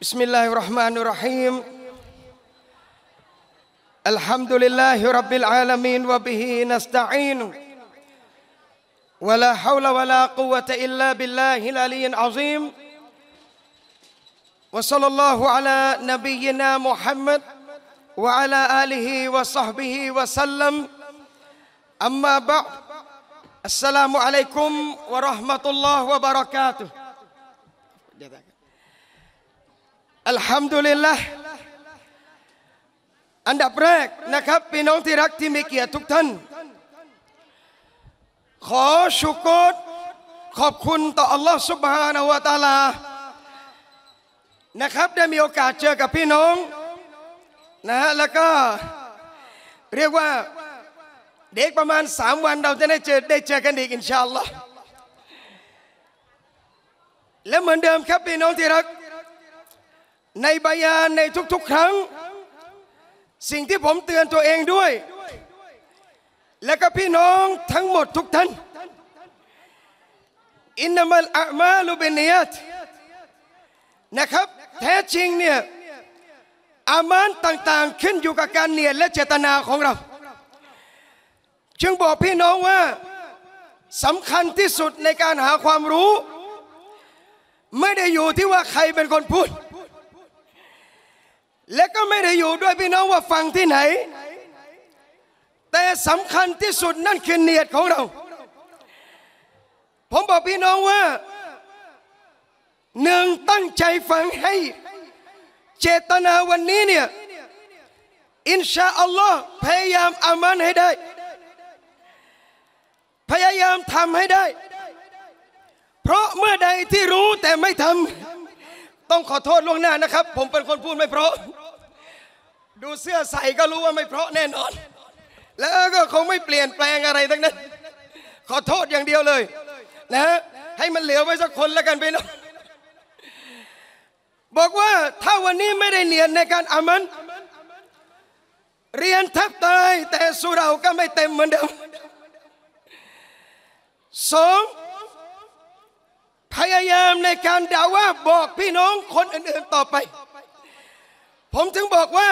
بسم الله الرحمن الرحيم الحمد لله رب العالمين وبه نستعين ولا حول ولا قوة إلا بالله العلي العظيم وصلى الله على نبينا محمد وعلى آله وصحبه وسلم أما بعد السلام عليكم ورحمة الله وبركاته อัลฮัมดุลิลละอันดับแรกนะครับพี่น้องที่รักที่มีเกียรติทุกท่าน ขอชุกรขอบคุณต่ออัลลอฮฺสุบฮานาวะตาลานะครับ ได้มีโอกาสเจอกับพี่น้องนะฮะแล้วก็เรียกว่าเด็กประมาณสามวันเราจะได้เจอได้เจอกันอีกอินชาอัลลอฮฺและเหมือนเดิมครับพี่น้องที่รักในใบยานในทุกๆ ครั้ง สิ่งที่ผมเตือนตัวเองด้วย และก็พี่น้องทั้งหมดทุกท่านอินนามัลอามาลูเบเนียตนะครับ แท้จริงเนี่ยอามานต่างๆ ขึ้นอยู่กับการเนียดและเจตนาของเรา จึงบอกพี่น้องว่าสำคัญที่สุดในการหาความรู้ ไม่ได้อยู่ที่ว่าใครเป็นคนพูดและก็ไม่ได้อยู่ด้วยพี่น้องว่าฟังที่ไหน แต่สำคัญที่สุดนั่นคือเนียดของเรา ผมบอกพี่น้องว่าหนึ่งตั้งใจฟังให้ เจตนาวันนี้เนี่ยอินชาอัลลอฮ์พยายามอามันให้ได้ พยายามทำให้ได้ เพราะเมื่อใดที่รู้แต่ไม่ทำต้องขอโทษล่วงหน้านะครับ ผมเป็นคนพูดไม่เพราะดูเสื้อใส่ก็รู้ว่าไม่เพราะแน่นอน แล้วก็คงไม่เปลี่ยนแปลงอะไรทั้งนั้น ขอโทษอย่างเดียวเลยนะ ให้มันเหลือไว้สักคนแล้วกันไปนะบอกว่าถ้าวันนี้ไม่ได้เรียนในการอามัน เรียนแทบตายแต่สุเราก็ไม่เต็มเหมือนเดิมสองพยายามในการด่าว่าบอกพี่น้องคนอื่น ๆต่อไป ผมถึงบอกว่า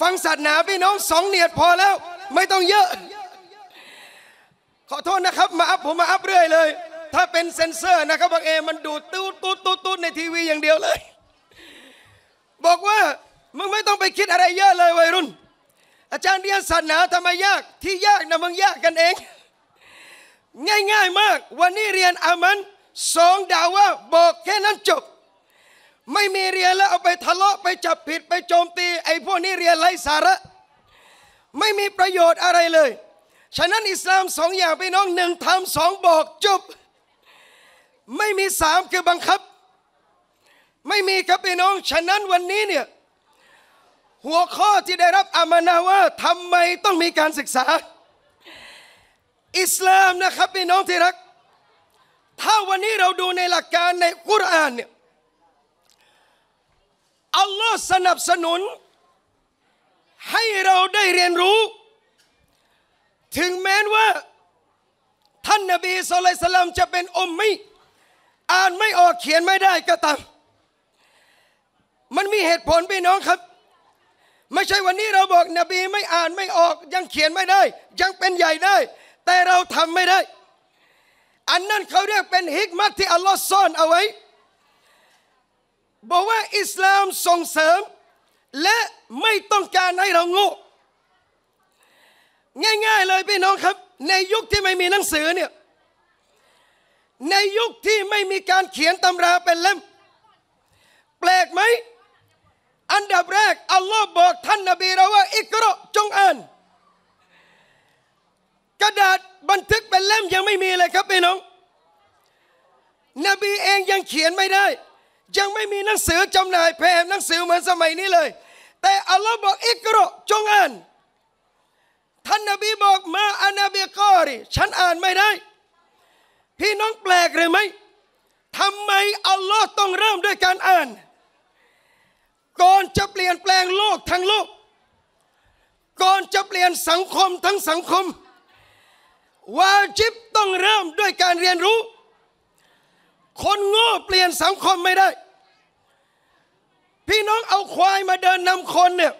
ฟังศาสนาพี่น้องสองเนียดพอแล้ว ไม่ต้องเยอะ ขอโทษนะครับ มาอัพผมมาอัพเรื่อยเลย ถ้าเป็นเซนเซอร์นะครับ บางเอมันดูดตู้ตู้ตู้ตู้ในทีวีอย่างเดียวเลย บอกว่ามึงไม่ต้องไปคิดอะไรเยอะเลยวัยรุ่นอาจารย์เรียนศาสนาทำไมยากที่ยากนะมึงยากกันเอง ง่าย ๆมาก วันนี้เรียนอามันสองดาวว่าบอกแค่นั้นจบไม่มีเรียนแล้วเอาไปทะเลาะไปจับผิดไปโจมตีไอ้พวกนี้เรียนไร้สาระ ไม่มีประโยชน์อะไรเลยฉะนั้นอิสลามสองอย่างพี่น้องหนึ่งทำสองบอกจบไม่มีสามคือบังคับ ไม่มีครับพี่น้อง ฉะนั้นวันนี้เนี่ยหัวข้อที่ได้รับอามานาว่าทำไมต้องมีการศึกษา อิสลามนะครับพี่น้องที่รัก ถ้าวันนี้เราดูในหลักการในกุรอานเนี่ยสนับสนุน ให้เราได้เรียนรู้ ถึงแม้ว่า ท่านนบีสุลัยสลามจะเป็นอมมิอ่านไม่ออกเขียนไม่ได้ก็ตามมันมีเหตุผลพี่น้องครับไม่ใช่วันนี้เราบอกนบีไม่อ่านไม่ออกยังเขียนไม่ได้ ยังเป็นใหญ่ได้ แต่เราทำไม่ได้ อันนั้นเขาเรียกเป็นฮิกมัตที่อัลลอฮ์ซ่อนเอาไว้บอกว่า อิสลามส่งเสริม และไม่ต้องการให้เราโง่ง่ายๆ เลยพี่น้องครับ ในยุคที่ไม่มีหนังสือเนี่ยในยุคที่ไม่มีการเขียนตำราเป็นเล่ม แปลกไหมอันดับแรกอัลลอฮ์บอกท่านนาบีเราว่าอิกรอจงอ่านกระดาษบันทึกเป็นเล่มยังไม่มีเลยครับพี่น้อง นบีเองยังเขียนไม่ได้ยังไม่มีหนังสือจำหน่ายแพร่หนังสือเหมือนสมัยนี้เลย แต่อัลลอฮ์บอกอิกรอจงอ่านท่านนบีบอกมาอานาบกอริฉันอ่านไม่ได้ พี่น้องแปลกหรือไม่ทำไม อัลลอฮ์ต้องเริ่มด้วยการอ่านก่อนจะเปลี่ยนแปลงโลกทั้งโลกก่อนจะเปลี่ยนสังคมทั้งสังคมวาจิบต้องเริ่มด้วยการเรียนรู้คนโง่เปลี่ยนสังคมไม่ได้ พี่น้องเอาควายมาเดินนำคนเนี่ย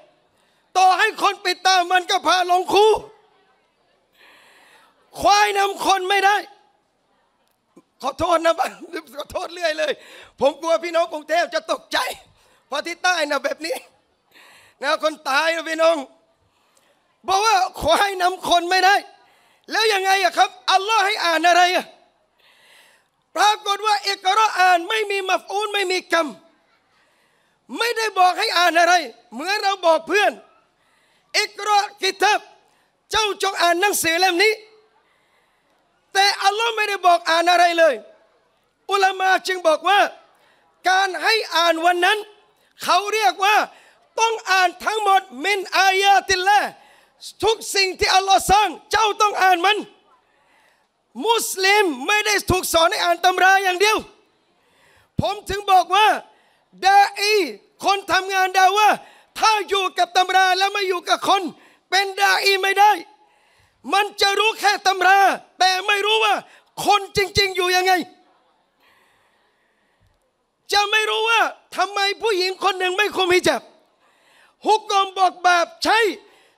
ต่อให้คนปิดตามันก็พาลงคู ควายนำคนไม่ได้ ขอโทษนะบ้าขอโทษเรื่อยเลย ผมกลัวพี่น้องกรุงเทพจะตกใจพอที่ใต้นะแบบนี้นะคนตายนะพี่น้องบอกว่าควายนำคนไม่ได้ แล้วยังไงอะครับอัลลอฮ์ให้อ่านอะไรอะปรากฏว่าเอกรออ่านไม่มีมัฟอูนไม่มีกรรมไม่ได้บอกให้อ่านอะไรเหมือนเราบอกเพื่อนเอกรอกิทับเจ้าจงอ่านหนังสือเล่มนี้ แต่อัลลอฮ์ไม่ได้บอกอ่านอะไรเลย อุลามาจึงบอกว่า การให้อ่านวันนั้นเขาเรียกว่าต้องอ่านทั้งหมดมินอายาติลละทุกสิ่งที่อัลลอฮ์สร้าง เจ้าต้องอ่านมันมุสลิมไม่ได้ถูกสอนให้อ่านตำราอย่างเดียว ผมถึงบอกว่าดาอี คนทำงานดาว่า ถ้าอยู่กับตำราแล้วไม่อยู่กับคน เป็นดาอีไม่ได้ มันจะรู้แค่ตำรา แต่ไม่รู้ว่า คนจริงๆอยู่ยังไง จะไม่รู้ว่า ทำไมผู้หญิงคนหนึ่งไม่คุมหิจับฮุกกอมบอกบาปใช่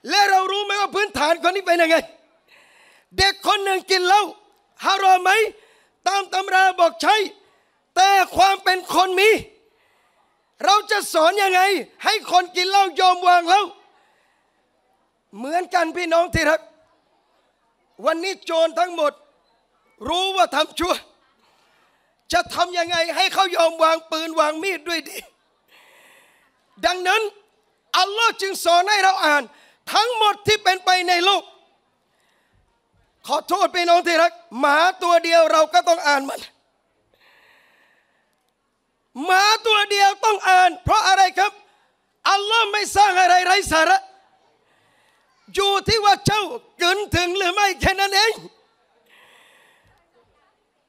และเรารู้ไหมว่าพื้นฐานคนนี้เป็นยังไง เด็กคนหนึ่งกินเหล้าฮารอมไหม ตามตำราบอกใช่แต่ความเป็นคนมี เราจะสอนยังไง ให้คนกินเหล้ายอมวางแล้ว เหมือนกันพี่น้องที่รัก วันนี้โจรทั้งหมด รู้ว่าทำชั่วจะทำยังไงให้เขายอมวางปืนวางมีดด้วยดี ดังนั้น อัลลอฮ์จึงสอนให้เราอ่าน ทั้งหมดที่เป็นไปในโลกขอโทษพี่น้องที่รักหมาตัวเดียวเราก็ต้องอ่านมันหมาตัวเดียวต้องอ่าน เพราะอะไรครับอัลลอฮ์ไม่สร้างอะไรไร้สาระ อยู่ที่ว่าเจ้าเกินถึงหรือไม่แค่นั้นเอง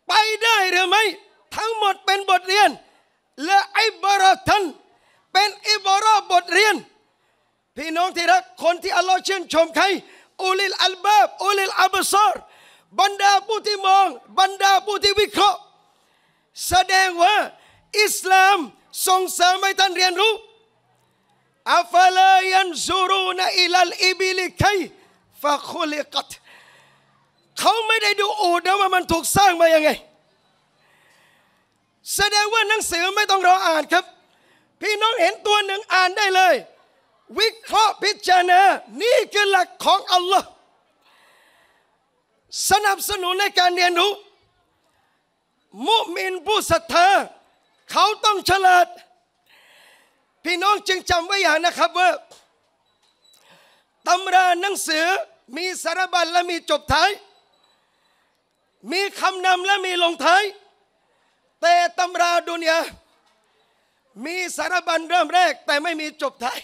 ไปได้หรือไม่ ทั้งหมดเป็นบทเรียนและไอ้บรอทันเป็นไอ้บรอบทเรียน พี่น้องที่รักคนที่อัลลอฮ์ชื่นชมใครอุลิลอัลบาบอุลิลอับซอรบรรดาผู้ที่มองบรรดาผู้ที่วิเคราะห์แสดงว่าอิสลามส่งเสริมให้ท่านเรียนรู้อัฟลายันซูรูนอิลัลอิบิลิคัยฟาคุลิกัตเขาไม่ได้ดูอูดนะว่ามันถูกสร้างมายังไง แสดงว่าหนังสือไม่ต้องรออ่านครับ พี่น้องเห็นตัวหนึ่งอ่านได้เลยวิเคราะห์พิจารณานี่คือหลักของอัลลอฮ์สนับสนุนในการเรียนรู้ มุมินผู้ศรัทธา เขาต้องฉลาด พี่น้องจึงจำไว้อย่างนะครับว่าตำราหนังสือมีสารบัญและมีจบท้าย มีคำนำและมีลงท้ายแต่ตำราดุนยา มีสารบัญเริ่มแรก แต่ไม่มีจบท้าย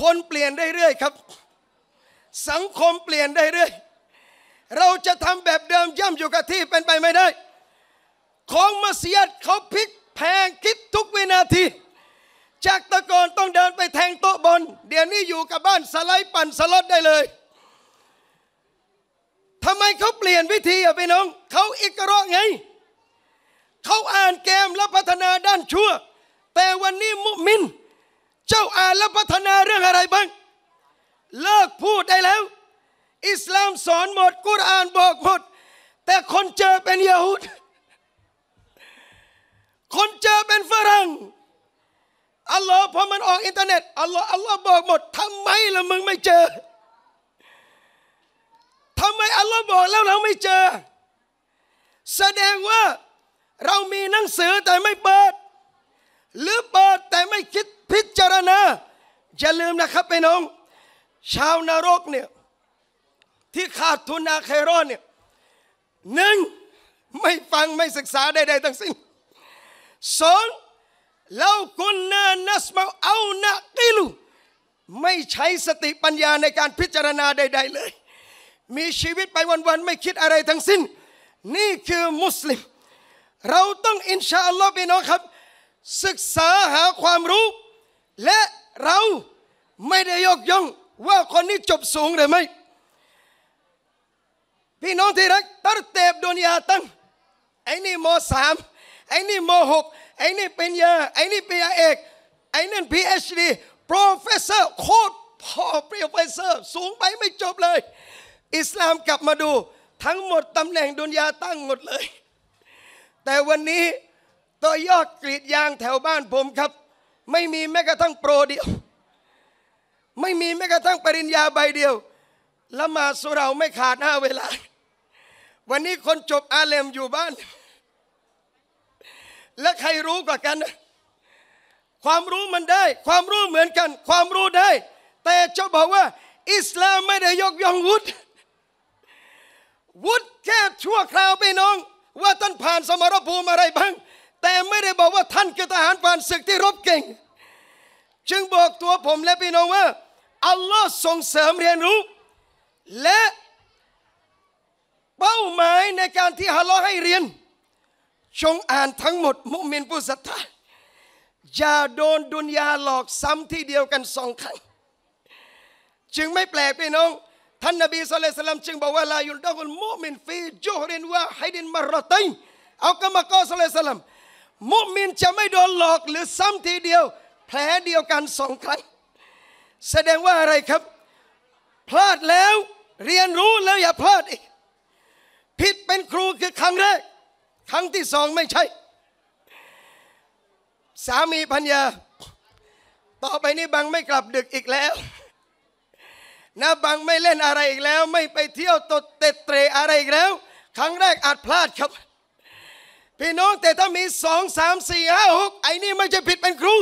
คนเปลี่ยนได้เรื่อยครับ สังคมเปลี่ยนได้เรื่อยเราจะทำแบบเดิมย่ำอยู่กับที่เป็นไปไม่ได้ ของมาเสียดเขาพลิกแพงคิดทุกวินาที จากตะกอนต้องเดินไปแทงโต๊ะบน เดี๋ยวนี้อยู่กับบ้านสไลด์ปั่นสล็อตได้เลยทำไมเขาเปลี่ยนวิธีอ่ะพี่น้องเขาอิกระไงเขาอ่านเกมและพัฒนาด้านชั่ว แต่วันนี้มุมินเจ้าอ่านแล้วพัฒนาเรื่องอะไรบ้าง เลิกพูดได้แล้ว อิสลามสอนหมดกุรอานบอกหมด แต่คนเจอเป็นยิวดคนเจอเป็นฝรั่งอัลลอฮ์พอมันออกอินเทอร์เน็ตอัลลอฮ์อัลลอฮ์บอกหมดทำไมละมึงไม่เจอทำไมอัลลอฮ์บอกแล้วเราไม่เจอ แสดงว่าเรามีหนังสือแต่ไม่เปิดหรือเปิดแต่ไม่คิดพิจารณาอย่าลืมนะครับพี่น้อง ชาวนรกเนี่ยที่ขาดทุนอาเครอนเนี่ยหนึ่งไม่ฟังไม่ศึกษาใดๆทั้งสิ้นสองเราคุณนานัสมาเอานักกิลูไม่ใช้สติปัญญาในการพิจารณาใดๆเลย มีชีวิตไปวันๆไม่คิดอะไรทั้งสิ้น นี่คือมุสลิมเราต้องอินชาอัลลอฮ์พี่น้องครับศึกษาหาความรู้ และเราไม่ได้ยกย่องว่าคนนี้จบสูงหรือไม่พี่น้องที่รักตัดเตบดุนยาตั้งไอ้นี่มสามไอ้นี่มหกไอ้นี่เป็นยาไอ้นี่เป็นยาเอกไอ้นั่นพีเอชดีโปรเฟสเซอร์โคตรพอโปรเฟสเซอร์สูงไปไม่จบเลย อิสลามกลับมาดูทั้งหมดตำแหน่งดุนยาตั้งหมดเลย แต่วันนี้ต่อยอดกรีดยางแถวบ้านผมครับ ไม่มีแม้กระทั่งโปรเดียว ไม่มีแม้กระทั่งปริญญาใบเดียวละมาสุเราไม่ขาดหน้าเวลา วันนี้คนจบอาเลมอยู่บ้าน และใครรู้กว่ากัน ความรู้มันได้ ความรู้เหมือนกัน ความรู้ได้ แต่เจ้าบอกว่า อิสลามไม่ได้ยกย่องวุฒิวุฒิแค่ชั่วคราวไปน้อง ว่าท่านผ่านสมรภูมิอะไรบ้างแต่ไม่ได้บอกว่าท่านคือทหารผ่านศึกที่รบเก่ง จึงบอกตัวผมและพี่น้องว่าอัลลอฮ์ส่งเสริมเรียนรู้ และเป้าหมายในการที่ฮัลลอ์ให้เรียนจงอ่านทั้งหมด มุมินผู้ศรัทธาอย่าโดนดุนยาหลอกซ้ำที่เดียวกันสองครั้งจึงไม่แปลกพี่น้อง ท่านนบีสุลต่านจึงบอกว่าลายุนดะกุลมุมินฟีจูฮรินวาฮิดินมารตัยเอากรรมกรสุลต่านมุมินจะไม่โดนหลอกหรือซ้ำทีเดียว แผลเดียวกันสองครั้งแสดงว่าอะไรครับ พลาดแล้ว เรียนรู้แล้วอย่าพลาดอีกผิดเป็นครูคือครั้งแรกครั้งที่สองไม่ใช่ สามีพัญญา ต่อไปนี้บังไม่กลับดึกอีกแล้วนะบังไม่เล่นอะไรอีกแล้ว ไม่ไปเที่ยวตดเตะเตะอะไรอีกแล้ว ครั้งแรกอาจพลาดครับพี่น้องแต่ถ้ามีสองสามสี่ห้าหกไอ้นี่ไม่จะผิดเป็นครู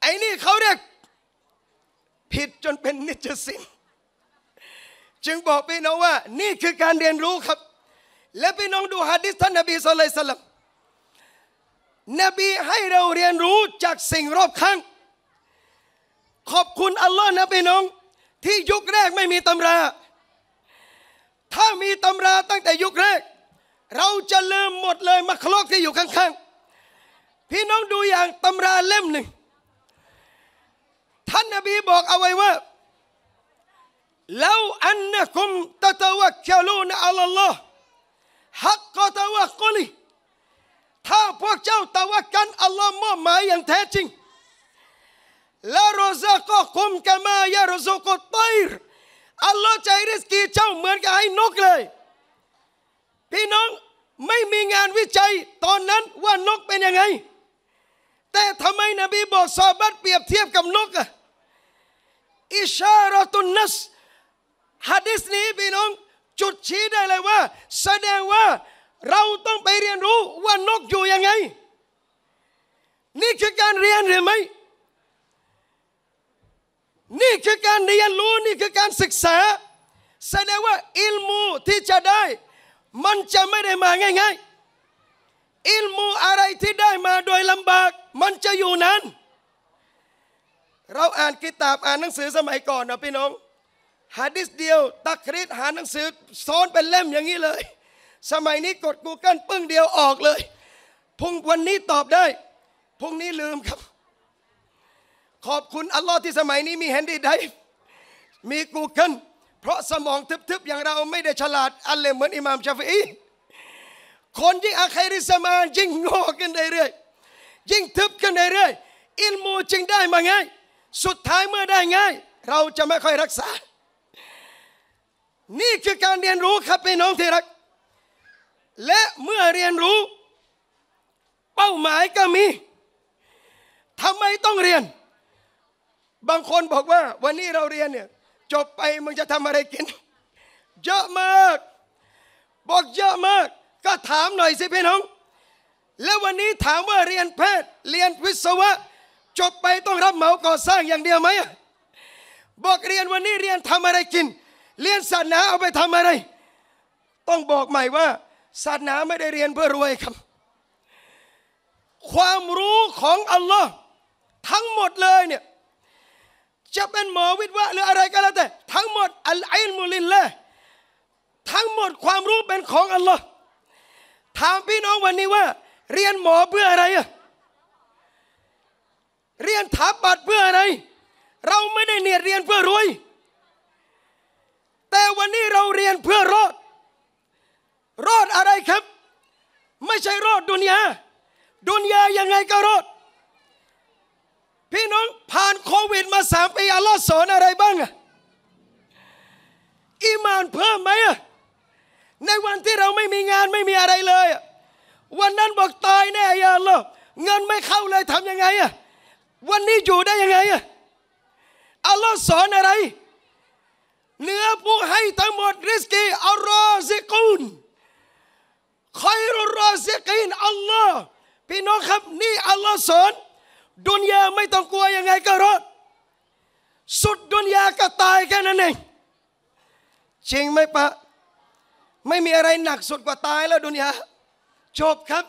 ไอ้นี่เขาเรียกผิดจนเป็นนิจสินจึงบอกพี่น้องว่า นี่คือการเรียนรู้ครับ และพี่น้องดูฮะดิษท่านนบีสุลัยสลัมนบีให้เราเรียนรู้จากสิ่งรอบข้างขอบคุณอัลลอฮ์นะพี่น้อง ที่ยุคแรกไม่มีตำรา ถ้ามีตำราตั้งแต่ยุคแรกเราจะลืมหมดเลยมัคลกที่อยู่ข้างๆพี่น้องดูอย่างตำราเล่มหนึ่งท่านนบีบอกเอาไว้ว่าล لو أنكم تتوكلون على الله حق ت و ك ل ีถ้าพวกเจ้าตะวักกันอัลลอฮ์มอบหมายอย่างแท้จริงและรซาก็คุมกนมายารซุกตไตรอัลลอฮ์ใจริสกีเจ้าเหมือนกับให้นกเลยพี่น้องไม่มีงานวิจัยตอนนั้นว่านกเป็นยังไง แต่ทำไมนบีบอกซาบัดเปรียบเทียบกับนกอะอิชารตุนนัสฮะดิษนี้พี่น้อง จุดชี้ได้เลยว่า แสดงว่าเราต้องไปเรียนรู้ว่านกอยู่ยังไง นี่คือการเรียนหรือไม่นี่คือการเรียนรู้นี่คือการศึกษา แสดงว่าอิลมูที่จะได้มันจะไม่ได้มาง่ายๆ อิลมูอะไรที่ได้มาโดยลำบาก มันจะอยู่นั้น เราอ่านกิตาบอ่านหนังสือสมัยก่อนนะพี่น้องหาดิสเดียวตักคริสหาหนังสือซ้อนเป็นเล่มอย่างนี้เลย สมัยนี้กดกูเกิลปึ้งเดียวออกเลย พุ่งวันนี้ตอบได้พรุ่งนี้ลืมครับ ขอบคุณอัลลอฮ์ที่สมัยนี้ มีแฮนดี้ไดมีกูเกิลเพราะสมองทึบๆอย่างเราไม่ได้ฉลาด อันเลยเหมือนอิหม่ามชาฟีคนยิ่งอาคัยริสมานยิ่งโง่ขึ้นเรื่อยๆยิ่งทึบขึ้นเรื่อยๆอินมูจึงได้มาไงสุดท้ายเมื่อได้ไงเราจะไม่ค่อยรักษา นี่คือการเรียนรู้ครับพี่น้องที่รัก และเมื่อเรียนรู้ เป้าหมายก็มีทำไมต้องเรียน บางคนบอกว่าวันนี้เราเรียนเนี่ยจบไปมึงจะทำอะไรกินเยอะมากบอกเยอะมากก็ถามหน่อยสิพี่น้อง แล้ววันนี้ถามว่าเรียนแพทย์เรียนวิศวะ จบไปต้องรับเหมาก่อสร้างอย่างเดียวไหมบอกเรียนวันนี้เรียนทำอะไรกิน เรียนศาสนาเอาไปทำอะไร ต้องบอกใหม่ว่า ศาสนาไม่ได้เรียนเพื่อรวยครับ ความรู้ของอัลลอฮ์ทั้งหมดเลยเนี่ยจะเป็นหมอวิทย์วะหรืออะไรก็แล้วแต่ทั้งหมดอัลไอมุลินละทั้งหมดความรู้เป็นของอัลลอฮ์ถามพี่น้องวันนี้ว่า เรียนหมอเพื่ออะไรอะเรียนถาปัดเพื่ออะไร เราไม่ได้เนียดเรียนเพื่อรวยแต่วันนี้เราเรียนเพื่อรอดรอดอะไรครับ ไม่ใช่รอดดุนยาดุนยายังไงก็รอดพี่น้องผ่านโควิดมาสามปีอัลลอฮ์สอนอะไรบ้างอะอมานเพิ่มไหมอะในวันที่เราไม่มีงานไม่มีอะไรเลยวันนั้นบอกตายแน่ยาลอเงินไม่เข้าเลยทำยังไงอะวันนี้อยู่ได้ยังไงอะอัลลอฮ์สอนอะไรเหนือผู้ให้ทั้งหมดริสกีอัลรอซิกุนครรอซิกีนอัลลอฮ์พี่น้องครับนี่อัลลอฮ์สอนดุนยาไม่ต้องกลัวยังไงก็รอดสุดดุนยาก็ตายแค่นั้นเองจริงไหมปะ ไม่มีอะไรหนักสุดกว่าตายแล้ว ดุนยาจบครับ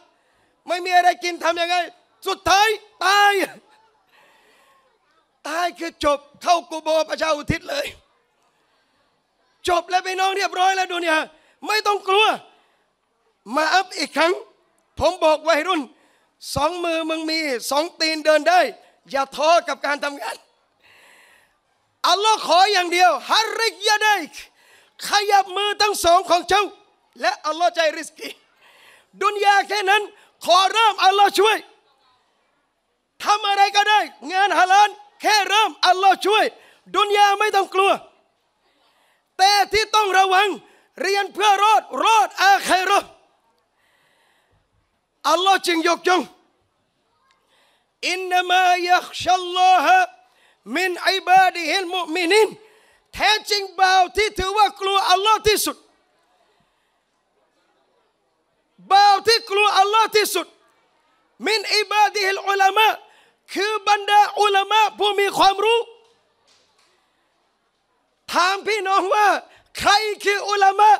ไม่มีอะไรกินทำยังไง สุดท้ายตายตายคือจบเข้ากูโบประชาอุทิศเลย จบแล้วไปน้องเรียบร้อยแล้ว ดุนยาไม่ต้องกลัว มาอัพอีกครั้ง ผมบอกวัยรุ่นสอง มือมึงมีสองตีนเดินได้ อย่าท้อกับการทำงาน อัลลอฮ์ขออย่างเดียวฮาริกยาได้ขยับมือทั้งสองของเจ้าและอัลลอฮ์ใจริสกีดุนยาแค่นั้น ขอเริ่มอัลลอฮ์ช่วยทำอะไรก็ได้งานฮาลานแค่เริ่ม อัลลอฮ์ช่วย ดุนยาไม่ต้องกลัว แต่ที่ต้องระวัง เรียนเพื่อรอดรอดอาใครรอดอัลลอฮ์จึงยกย่องอินนามะยักชัลลอฮ์มินอิบาดีฮิลมุมินินแท้จริงบ่าวที่ถือว่ากลัวอัลลอฮ์ที่สุดบ่าวที่กลัวอัลลอฮ์ที่สุดมินอิบาดีฮิลอุลามะคือบรรดาอุลามะผู้มีความรู้ถามพี่น้องว่าใครคืออุลามะ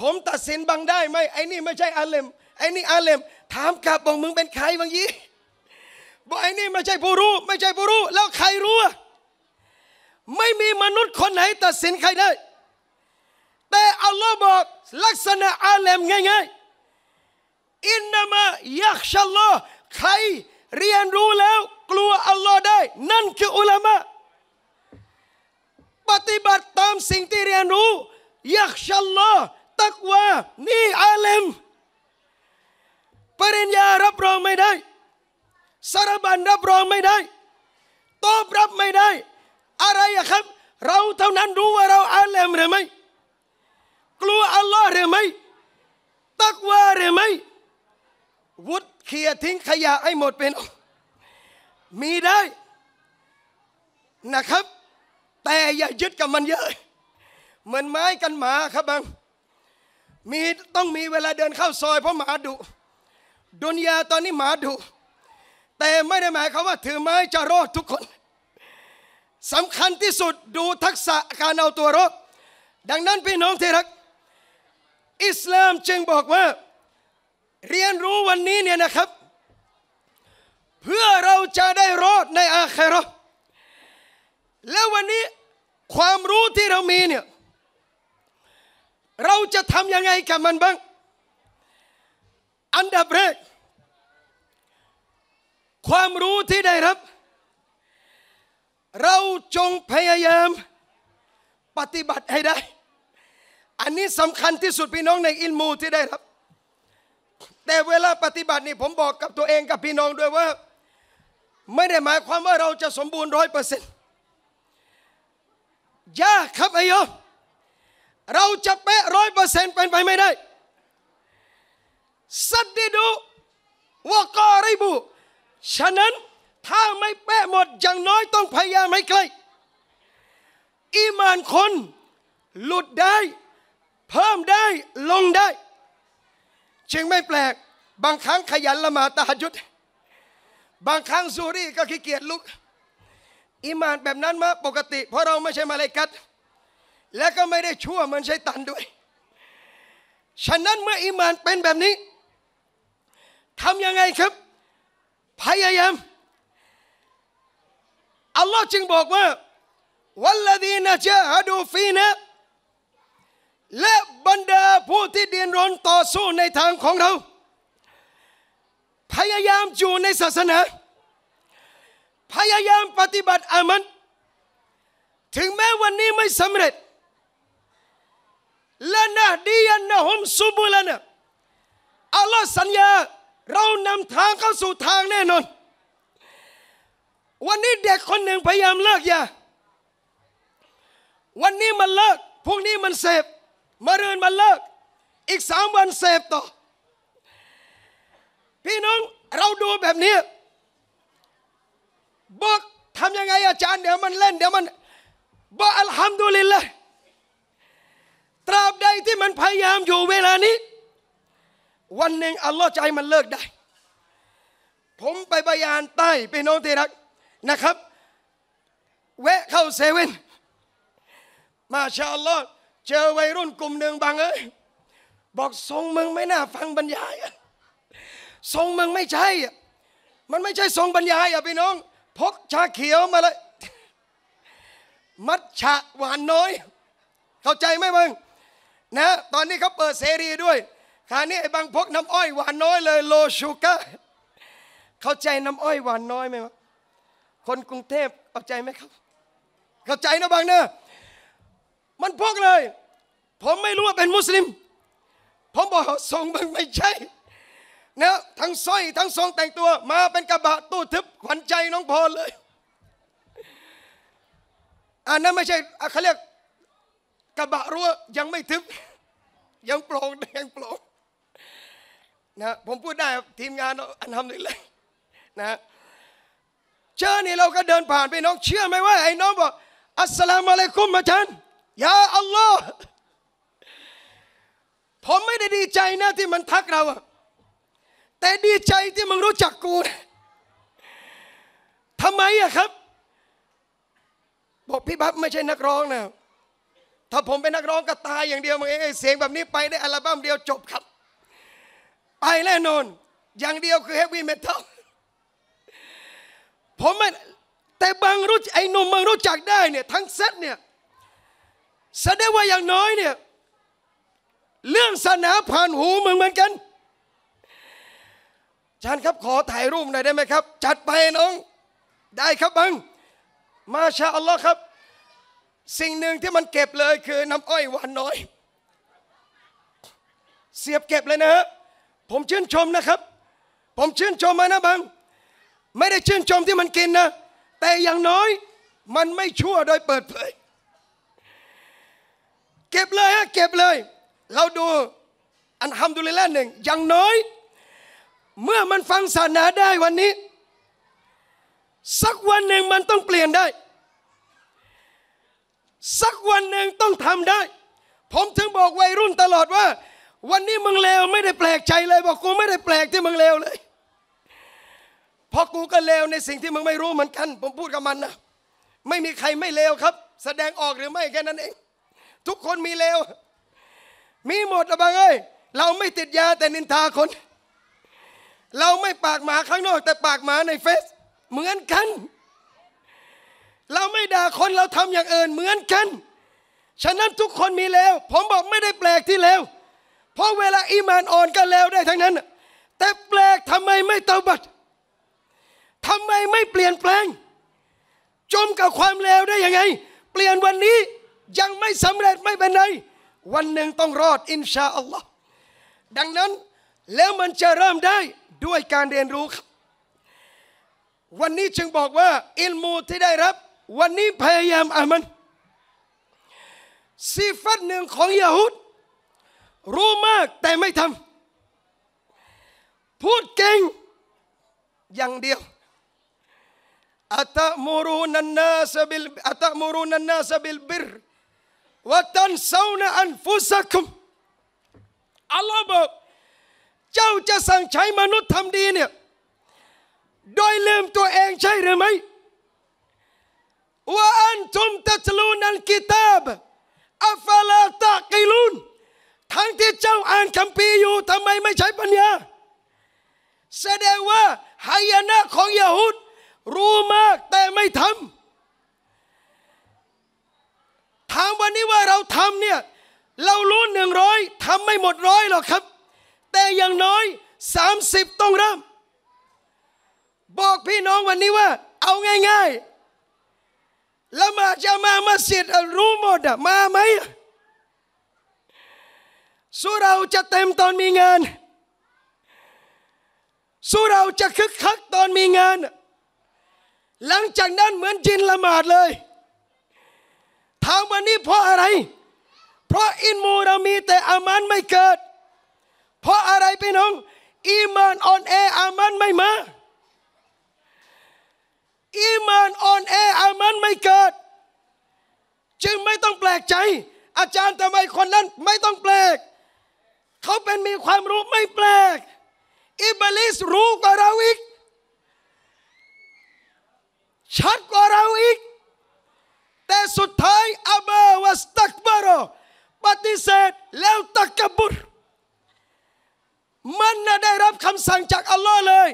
ผมตัดสินบังได้ไหมไอ้นี่ไม่ใช่อาเลมไอ้นี่อาเลมถามกลับบอกมึงเป็นใครบางยี่บอกไอ้นี่ไม่ใช่ผู้รู้ ไม่ใช่ผู้รู้ แล้วใครรู้ ไม่มีมนุษย์คนไหนตัดสินใครได้ แต่อัลลอฮ์บอกลักษณะอาเลมง่ายๆอินนามะยักษชัลลอ ใครเรียนรู้แล้วกลัวอัลลอฮ์ได้ นั่นคืออุลามะปฏิบัติตามสิ่งที่เรียนรู้ยักชัลลอตักวานี่อาเลม ปริญญารับรองไม่ได้สารบัญรับรองไม่ได้ตอบรับไม่ได้ อะไรอะครับ เราเท่านั้นรู้ว่าเราอาเลมหรือไม่ กลัวอัลลอฮ์หรือไม่ ตักวาหรือไม่ วุฒเคียทิ้งขยะให้หมดเป็น มีได้ นะครับ แต่อย่ายึดกับมันเยอะเหมือนไม้กันหมาครับบางมีต้องมีเวลาเดินเข้าซอยเพราะหมาดุดุนยาตอนนี้หมาดุแต่ไม่ได้หมายความว่าถือไม้จะรอดทุกคนสำคัญที่สุดดูทักษะการเอาตัวรอด ดังนั้นพี่น้องที่รักอิสลามจึงบอกว่าเรียนรู้วันนี้เนี่ยนะครับ เพื่อเราจะได้รอดในอาคราแล้ววันนี้ความรู้ที่เรามีเนี่ยเราจะทำยังไงกับมันบ้างอันดับแรกความรู้ที่ได้รับ เราจงพยายามปฏิบัติให้ได้ อันนี้สำคัญที่สุดพี่น้องในอินมูที่ได้รับ แต่เวลาปฏิบัตินี่ผมบอกกับตัวเองกับพี่น้องด้วยว่า ไม่ได้หมายความว่าเราจะสมบูรณ์ร้อยเปอร์เซ็นต์ยากครับไอ้ยอเราจะเป๊ะร้อยเปอร์เซ็นต์เป็นไปไม่ได้สัตดิดูว่ากอริบุ ฉะนั้นถ้าไม่เป๊ะหมดอย่างน้อยต้องพยายามให้ใกล้อีมานคนหลุดได้ เพิ่มได้ลงได้ จึงไม่แปลกบางครั้งขยันละหมาตาหยุดบางครั้งซูรี่ก็ขี้เกียจลุกอิมานแบบนั้นมาปกติ เพราะเราไม่ใช่มาเลกัตและก็ไม่ได้ชั่วมันใช้ตันด้วย ฉะนั้นเมื่ออิมานเป็นแบบนี้ทำยังไงครับ พยายาม อัลลอฮ์จึงบอกว่า วัลลดีนะเจฮดูฟีนะและบรรดาผู้ที่เดียนรนต่อสู้ในทางของเรา พยายามอยู่ในศาสนา พยายามปฏิบัติอามัน ถึงแม้วันนี้ไม่สำเร็จและนะดีนนะฮมซุบุลนะอัลลอฮ์สัญญาเรานำทางเข้าสู่ทางแน่นอนวันนี้เด็กคนหนึ่งพยายามเลิกยาวันนี้มันเลิกพรุ่งนี้มันเสพมเรืนมันเลิก อีกสามวันเสพต่อพี่น้องเราดูแบบนี้บอกทำยังไงอาจารย์ เดี๋ยวมันเล่นเดี๋ยวมันบอกอัลฮัมดุลิลละตราบใดที่มันพยายามอยู่เวลานี้ วันหนึ่งอัลลอฮ์ใจมันเลิกได้ ผมไปบยานใต้ไปน้องเทรักนะครับแวะเข้าเซเว่นมาชาอัลลอฮ์เจอวัยรุ่นกลุ่มหนึ่งบางเอ้ยบอกทรงมึงไม่น่า ฟังบรรยาย ทรงมึงไม่ใช่อ่ะมันไม่ใช่ทรงบรรยายอ่ะพี่น้อง พกชาเขียวมาเลยมัดฉะหวานน้อย เข้าใจไหมมึงนะตอนนี้เขาเปิดเสรีด้วยคราวนี้ไอ้บางพกน้ำอ้อยหวานน้อยเลย โลชูกาเข้าใจน้ำอ้อยหวานน้อยไหมวะคนกรุงเทพเข้าใจไหมครับ เข้าใจนะบางเนอะมันพกเลยผมไม่รู้ว่าเป็นมุสลิมผมบอกส่งมึงไม่ใช่นะทั้งสร้อย ทั้งทรงแต่งตัว มาเป็นกระบะตู้ทึบขวัญใจน้องพลเลยอันนั้นไม่ใช่เขาเรียกกระบะรั้วยังไม่ทึบยังโปร่งแดงโปร่งนะผมพูดได้ทีมงานอันทำนึ่เลยนะเจอนี่เราก็เดินผ่านไปน้องเชื่อไหมว่าไอ้น้องบอกอัสสลามอะลัยกุมอาจารย์ยาอัลลอฮ์ผมไม่ได้ดีใจนะที่มันทักเราแต่ดีใจที่มันรู้จักกูทำไมอะครับบอกพี่บับไม่ใช่นักร้องนะถ้าผมเป็นนักร้องก็ตายอย่างเดียวมึงเองเสียงแบบนี้ไปได้อัลบั้มเดียวจบครับไปแน่นอน อย่างเดียวคือเฮฟวี่เมทัลผมไม่แต่บางรู้ไอ้หนุ่มมึงรู้จักได้เนี่ยทั้งเซตเนี่ยแสดงว่าอย่างน้อยเนี่ยเรื่องศาสนาผ่านหูมึงเหมือนกันฉันครับขอถ่ายรูปหน่อยได้ไหมครับ จัดไปน้อง ได้ครับบังมาชาอัลลอฮ์ครับสิ่งหนึ่งที่มันเก็บเลย คือน้ำอ้อยหวานน้อย เสียบเก็บเลยนะฮะผมชื่นชมนะครับ ผมชื่นชมมานะบังไม่ได้ชื่นชมที่มันกินนะแต่อย่างน้อย มันไม่ชั่วโดยเปิดเผย เก็บเลยฮะเก็บเลย เราดู อันทำดูเลยละหนึ่งอย่างน้อย เมื่อมันฟังศาสนาได้วันนี้ สักวันหนึ่งมันต้องเปลี่ยนได้สักวันหนึ่งต้องทำได้ ผมถึงบอกวัยรุ่นตลอดว่า วันนี้มึงเลวไม่ได้แปลกใจเลย บอกกูไม่ได้แปลกที่มึงเลวเลยเพราะกูก็เลวในสิ่งที่มึงไม่รู้เหมือนกันผมพูดกับมันนะไม่มีใครไม่เลวครับ แสดงออกหรือไม่แค่นั้นเอง ทุกคนมีเลวมีหมดระบังเอ้ยเราไม่ติดยาแต่นินทาคน เราไม่ปากหมาข้างนอกแต่ปากหมาในเฟซเหมือนกันเราไม่ด่าคนเราทำอย่างอื่นเหมือนกัน ฉะนั้นทุกคนมีแล้วผมบอกไม่ได้แปลกที่แล้ว เพราะเวลาอิมานอ่อนก็แล้วได้ทั้งนั้น แต่แปลกทำไมไม่เตาบัดทำไมไม่เปลี่ยนแปลง จมกับความแล้วได้ยังไง เปลี่ยนวันนี้ยังไม่สำเร็จไม่เป็นไร วันหนึ่งต้องรอด อินชาอัลลอฮ์ดังนั้นแล้วมันจะเริ่มได้ด้วยการเรียนรู้ วันนี้จึงบอกว่า อิลมูที่ได้รับวันนี้พยายามอ่านมันสีฟัตหนึ่งของยาฮุดรู้มากแต่ไม่ทำพูดเก่งอย่างเดียวอัตมูรุนันนาสบิลอัตมูรุนันนาสบิลบิรวัตันเซาเนอันฟุสักุมอัลลอฮ์บอกเจ้าจะสั่งใช้มนุษย์ทำดีเนี่ยโดยลืมตัวเองใช่หรือไม่วอนต و ต ن ت ลูนั و กิตาบอัฟลาตะกิลูนทั้งที่เจ้าอ่านคัมภีร์อยู่ทำไมไม่ใช้ปัญญา แสดงว่าหายนะของยาฮุดรู้มากแต่ไม่ทำถามวันนี้ว่าเราทำเนี่ย เรารู้หนึ่งร้อยทำไม่หมดร้อยหรอกครับ แต่อย่างน้อยสสามิบต้องเริ่มบอกพี่น้องวันนี้ว่า เอาง่ายๆละมาจะมามาสยิดรู้หมดอะมาไหมสู้เราจะเต็มตอนมีงานสู้เราจะคึกคักตอนมีงานหลังจากนั้นเหมือนจินละหมาดเลยถามวันนี้เพราะอะไร เพราะอินมูเรามีแต่อามันไม่เกิด เพราะอะไรพี่น้อง อีมานอ่อนแออามันไม่มาอีมานอ่อนแออามันไม่เกิดจึงไม่ต้องแปลกใจ อาจารย์ทำไมคนนั้นไม่ต้องแปลก เขาเป็นมีความรู้ไม่แปลก อิบลิสรู้กว่าเราอีกชัดกว่าเราอีกแต่สุดท้ายอาบาวัสตักบารอปฏิเสธแล้วตักกบุรมันน่ะได้รับคำสั่งจากอัลลอฮ์เลย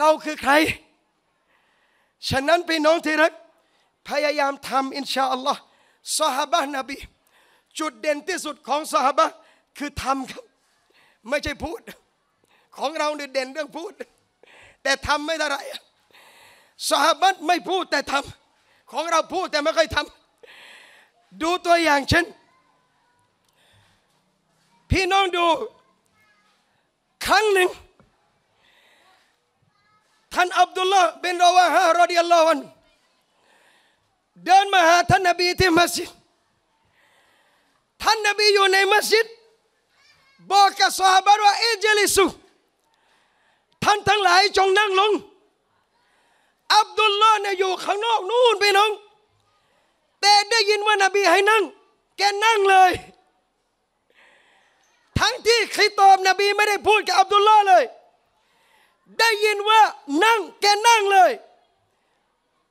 เราคือใคร ฉะนั้นพี่น้องที่รักพยายามทำอินชาอัลลอฮ์ฮาบะนบี จุดเด่นที่สุดของฮาบะคือทำครับ ไม่ใช่พูด ของเราเนี่ยเด่นเรื่องพูด แต่ทำไม่ได้ไรฮาบัไม่พูดแต่ทำของเราพูดแต่ไม่ค่อยทำดูตัวอย่างเช่น พี่น้องดูครั้งหนึ่งท่านอับดุลลาห์เบนรอวาฮะรอดิยัลลอฮอันเดินมาหาท่านนบีที่มัสยิดท่านนบีอยู่ในมัสยิดบอกกับสหายว่าเอเจลิสุท่านทั้งหลายจงนั่งลงอับดุลลอฮ์เนี่ยอยู่ข้างนอกนู่นไปน้องแต่ได้ยินว่านบีให้นั่ง แกนั่งเลยทั้งที่ครตอบนบีไม่ได้พูดกับอับดุลลอฮ์เลยได้ยินว่านั่งแกนั่งเลย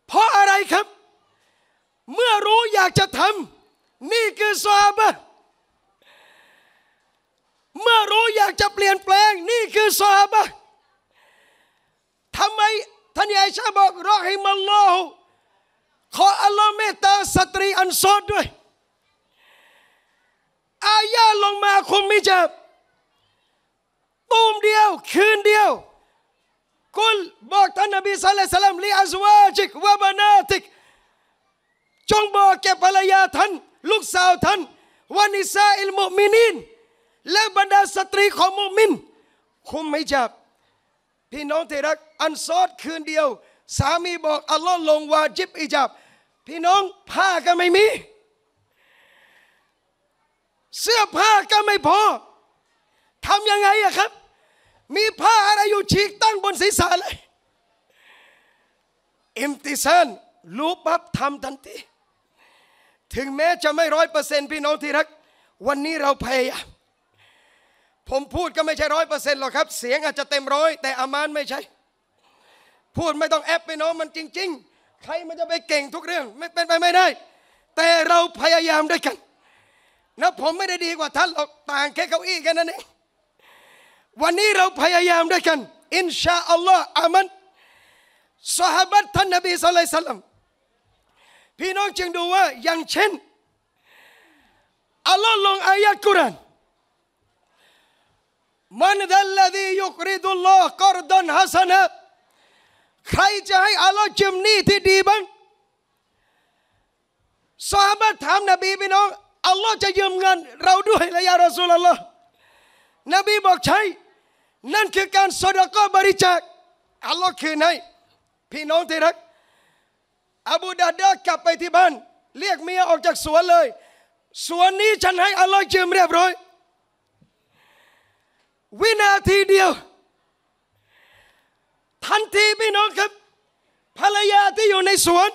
เพราะอะไรครับ เมื่อรู้อยากจะทำนี่คือซาบะเมื่อรู้อยากจะเปลี่ยนแปลงนี่คือซาบะทำไมท่านยายชาบอก รอให้มัลลอฮ์ขออัลลอฮ์เมตตาสตรีอันซอดด้วย อายาลงมาคุมมิจับตูมเดียวคืนเดียวกุลบอกท่านนบีสัลลัลสลัมลีอัซวาจิกวะบานาติกจงบอกแก่ภรรยาท่านลูกสาวท่านวานิซาอิลมุมินินและบรรดาสตรีของมุมินคุมไม่จับพี่น้องที่รักอันซอดคืนเดียว สามีบอกอัลลอฮ์ลงวาจิบอิจับพี่น้องผ้าก็ไม่มี เสื้อผ้าก็ไม่พอทำยังไงอะครับมีผ้าอะไรอยู่ฉีกตั้งบนศีรษะเลยอิมติซันรู้ปั๊บทำทันที ถึงแม้จะไม่ร้อยเปอร์เซ็นต์พี่น้องที่รัก วันนี้เราพยายาม ผมพูดก็ไม่ใช่ร้อยเปอร์เซ็นต์หรอกครับ เสียงอาจจะเต็มร้อยแต่อามานไม่ใช่ พูดไม่ต้องแอปไปน้องมันจริง ๆ ใครมันจะไปเก่งทุกเรื่อง ไม่เป็นไปไม่ได้ แต่เราพยายามด้วยกันนะผมไม่ได้ดีกว่าท่านหรอกต่าง แค่เก้าอี้แค่นั้นเองวันนี้เราพยายามด้วยกันอินชาอัลลอฮ์อามันสหบัตท่านนบีสุลัยสลัมพี่น้องจึงดูว่าอย่างเช่นอัลลอฮ์ลงอายะกุรานมันดัลลดียุกริดุลลอฮ์กอรดอนฮัสนะใครจะให้อัลลอฮ์จิมนี่ที่ดีบ้างสหบัตถามนบีพี่น้องอัลลอฮ์จะยืมเงินเราด้วยละยารอสูลอัลลอฮ์นบีบอกใช่นั่นคือการสดก็บริจาค อัลลอฮ์คืนให้พี่น้องที่รัก อบูดาดากลับไปที่บ้าน เรียกเมียออกจากสวนเลย สวนนี้ฉันให้อัลลอฮ์จืมเรียบร้อย วินาทีเดียว ทันทีพี่น้องครับภรรยาที่อยู่ในสวน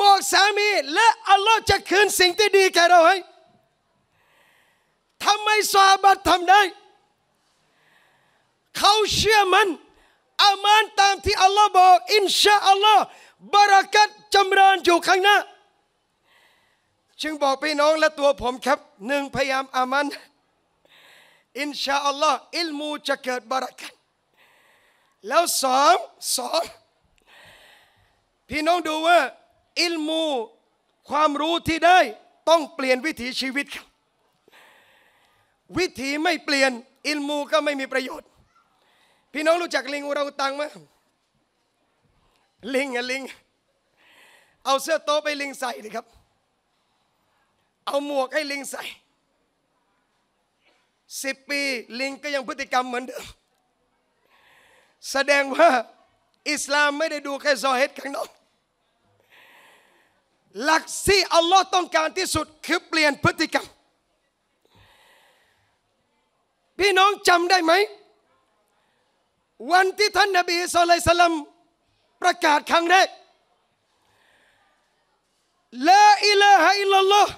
บอกสามี และอัลลอฮ์จะคืนสิ่งที่ดีแก่เราให้ทำไมซาบัดทำได้ เขาเชื่อมัน อามานตามที่อัลลอฮ์บอก อินชาอัลลอฮ์บารักัดจำเริญอยู่ข้างหน้า จึงบอกพี่น้องและตัวผมครับ หนึ่งพยายามอามัน อินชาอัลลอฮ์อิลมูจะเกิดบารักัดแล้วสองสองพี่น้องดูว่า อิลมูความรู้ที่ได้ต้องเปลี่ยนวิถีชีวิตครับวิธีไม่เปลี่ยนอินมูก็ไม่มีประโยชน์ พี่น้องรู้จักลิงอุรังตังไหมลิงอะลิงเอาเสื้อโต๊ะไปลิงใส่เลยครับเอาหมวกให้ลิงใส่สิบปี ลิงก็ยังพฤติกรรมเหมือนเดิมแสดงว่าอิสลามไม่ได้ดูแค่ซอเฮตข้างนอกหลักที่อัลลอฮ์ต้องการที่สุด คือเปลี่ยนพฤติกรรมพี่น้องจำได้ไหมวันที่ท่านนบีสุลัยสลัมประกาศครั้งแรกละอิละฮะอิลลอห์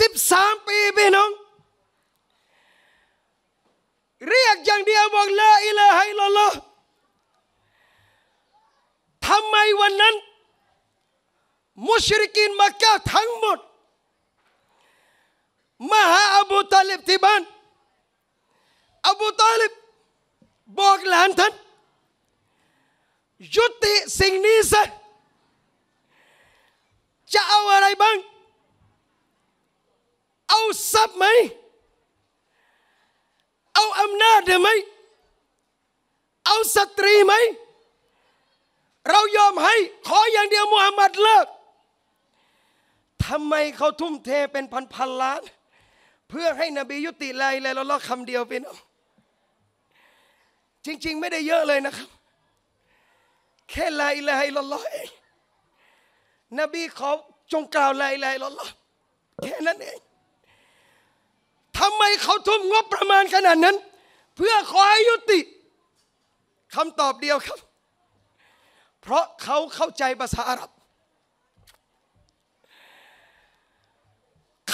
สิบสามปีพี่น้องเรียกอย่างเดียวบอกละอิละฮะอิลลอห์ทำไมวันนั้นมุชริกินมากกะทั้งหมดมาหาอบูตาลิบที่บ้านอบูตาลิบบอกหลานท่านยุติสิ่งนี้ซะจะเอาอะไรบ้างเอาทรัพย์ไหมเอาอำนาจไหมเอาสตรีไหมเรายอมให้ ขออย่างเดียวมูฮัมหมัดเลิกทำไมเขาทุ่มเทเป็นพันพันล้านเพื่อให้นบียุติลายแล้วเรคำเดียวไปน้องจริง ๆ ไม่ได้เยอะเลยนะครับ แค่ลายลายลลอเองนบีขอจงกล่าวลายลายลลอแค่นั้นเองทำไมเขาทุ่มงบประมาณขนาดนั้น เพื่อขอให้ยุติคำตอบเดียวครับ เพราะเขาเข้าใจภาษาอาหรับ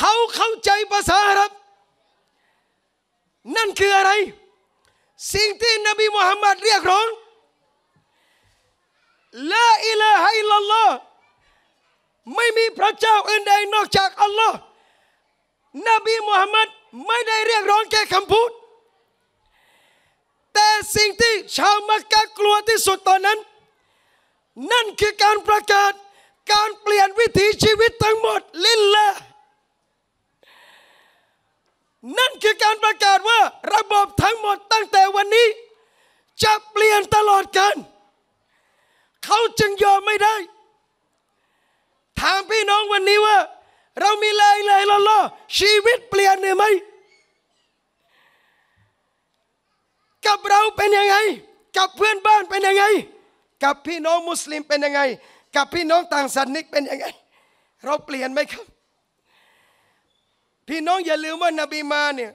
เขาเข้าใจภาษาอาหรับนั่นคืออะไร สิ่งที่นบีมุฮัมมัดเรียกร้องละอิลาฮะอิลลัลลอฮ์ไม่มีพระเจ้าอื่นใดนอกจากอัลลอฮ์นบีมุฮัมมัดไม่ได้เรียกร้องแค่คำพูด แต่สิ่งที่ชาวมักกะกลัวที่สุดตอนนั้น นั่นคือการประกาศการเปลี่ยนวิถีชีวิตทั้งหมด ลิลละนั่นคือการประกาศว่าระบบทั้งหมดตั้งแต่วันนี้ จะเปลี่ยนตลอดกันเขาจึงยอมไม่ได้ถามพี่น้องวันนี้ว่า เรามีลายลายล่ะชีวิตเปลี่ยนหรือไม่กับเราเป็นยังไง กับเพื่อนบ้านเป็นยังไง กับพี่น้องมุสลิมเป็นยังไง กับพี่น้องต่างศาสนิกเป็นยังไง เราเปลี่ยนไหมครับพี่น้องอย่าลืมว่า นบีมาเนี่ย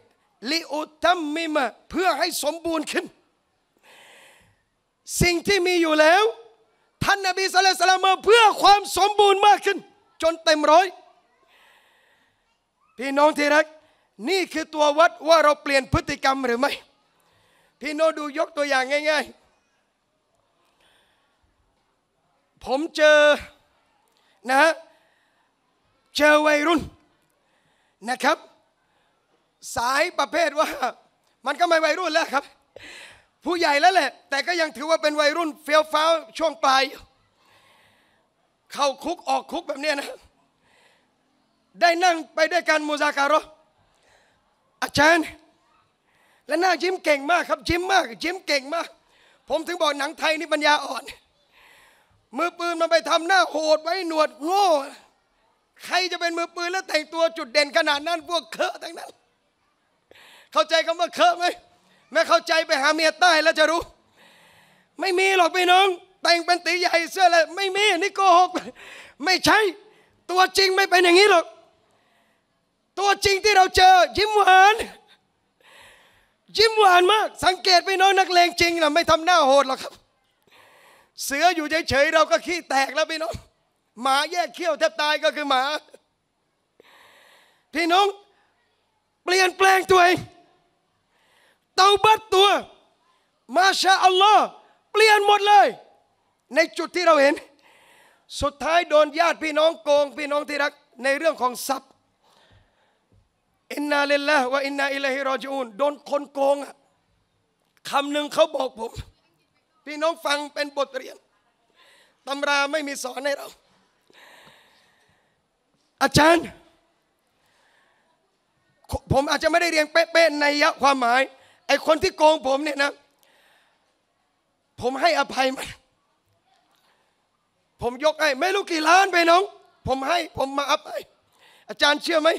ลิอุตัมมิมาเพื่อให้สมบูรณ์ขึ้น สิ่งที่มีอยู่แล้ว ท่านนบีสุลต่านมาเพื่อความสมบูรณ์มากขึ้น จนเต็มร้อยพี่น้องที่รัก นี่คือตัววัดว่าเราเปลี่ยนพฤติกรรมหรือไม่พี่น้องดูยกตัวอย่างง่ายๆผมเจอนะเจอวัยรุ่นนะครับสายประเภทว่า มันก็ไม่วัยรุ่นแล้วครับ ผู้ใหญ่แล้วแหละ แต่ก็ยังถือว่าเป็นวัยรุ่น เฟี้ยวฟ้าวช่วงปลายเข้าคุกออกคุกแบบนี้นะ ได้นั่งไปได้วยกันมูซาการออาจารย์และหน้าจิ้มเก่งมากครับจิ้มมากจิ้มเก่งมาก ผมถึงบอกหนังไทยนี่ปัญญาอ่อนมือปืนมันไปทำหน้าโหดไว้หนวดโง่ใครจะเป็นมือปืนแล้วแต่งตัวจุดเด่นขนาดนั้นพวกเคอะทั้งนั้น เข้าใจคำว่าเคอะไหมแม่เข้าใจไปหาเมียใต้แล้วจะรู้ ไม่มีหรอกพี่น้อง แต่งเป็นตีใหญ่เสื้ออะไรไม่มีนี่โกหก ไม่ใช่ตัวจริงไม่เป็นอย่างนี้หรอกตัวจริงที่เราเจอยิ้มหวานยิ้มหวานมาก สังเกตพี่น้อง นักเลงจริงนะไม่ทำหน้าโหดหรอกครับ เสืออยู่เฉยๆเราก็ขี้แตกแล้วพี่น้องหมาแยกเขี้ยวแทบตายก็คือหมา พี่น้อง เปลี่ยนแปลงตัวเองเตาบัดตัว มาชาอัลลอฮ์เปลี่ยนหมดเลย ในจุดที่เราเห็น สุดท้ายโดนญาติ พี่น้องโกงพี่น้องที่รักในเรื่องของทรัพย์อินนาเลละว่าอินนาอิลัยฮิรอจูนโดนคนโกงคำหนึ่งเขาบอกผม พี่น้องฟังเป็นบทเรียนตำราไม่มีสอนให้เราอาจารย์ผมอาจจะไม่ได้เรียงเป๊ะๆในยะ ความหมายไอ้คนที่โกงผมเนี่ยนะผมให้อภัยมันผมยกให้ ไม่รู้กี่ล้านไปน้อง ผมให้ผมมาอัพอาจารย์เชื่อไหม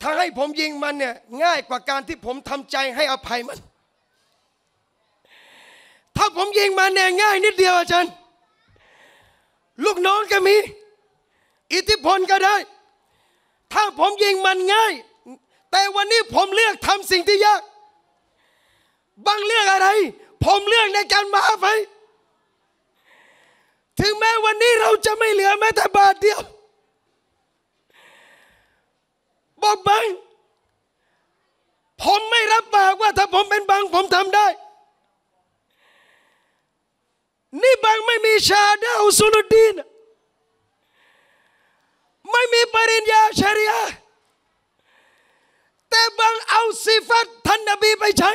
ถ้าให้ผมยิงมันเนี่ยง่ายกว่าการที่ผมทำใจให้อภัยมัน ถ้าผมยิงมันเนี่ยง่าย นิดเดียวอาจารย์ ลูกน้องก็มีอิทธิพลก็ได้ ถ้าผมยิงมันง่าย แต่วันนี้ผมเลือกทำสิ่งที่ยาก บางเรื่องอะไร ผมเลือกในการมาไป ถึงแม้วันนี้เราจะไม่เหลือแม้แต่บาทเดียว บอกบังผมไม่รับปากว่าถ้าผมเป็นบาง ผมทำได้ นี่บางไม่มีชาดาอุสุลดีนะไม่มีปริญญาชริยาแต่บางเอาสิฟัตท่านนบีไปใช้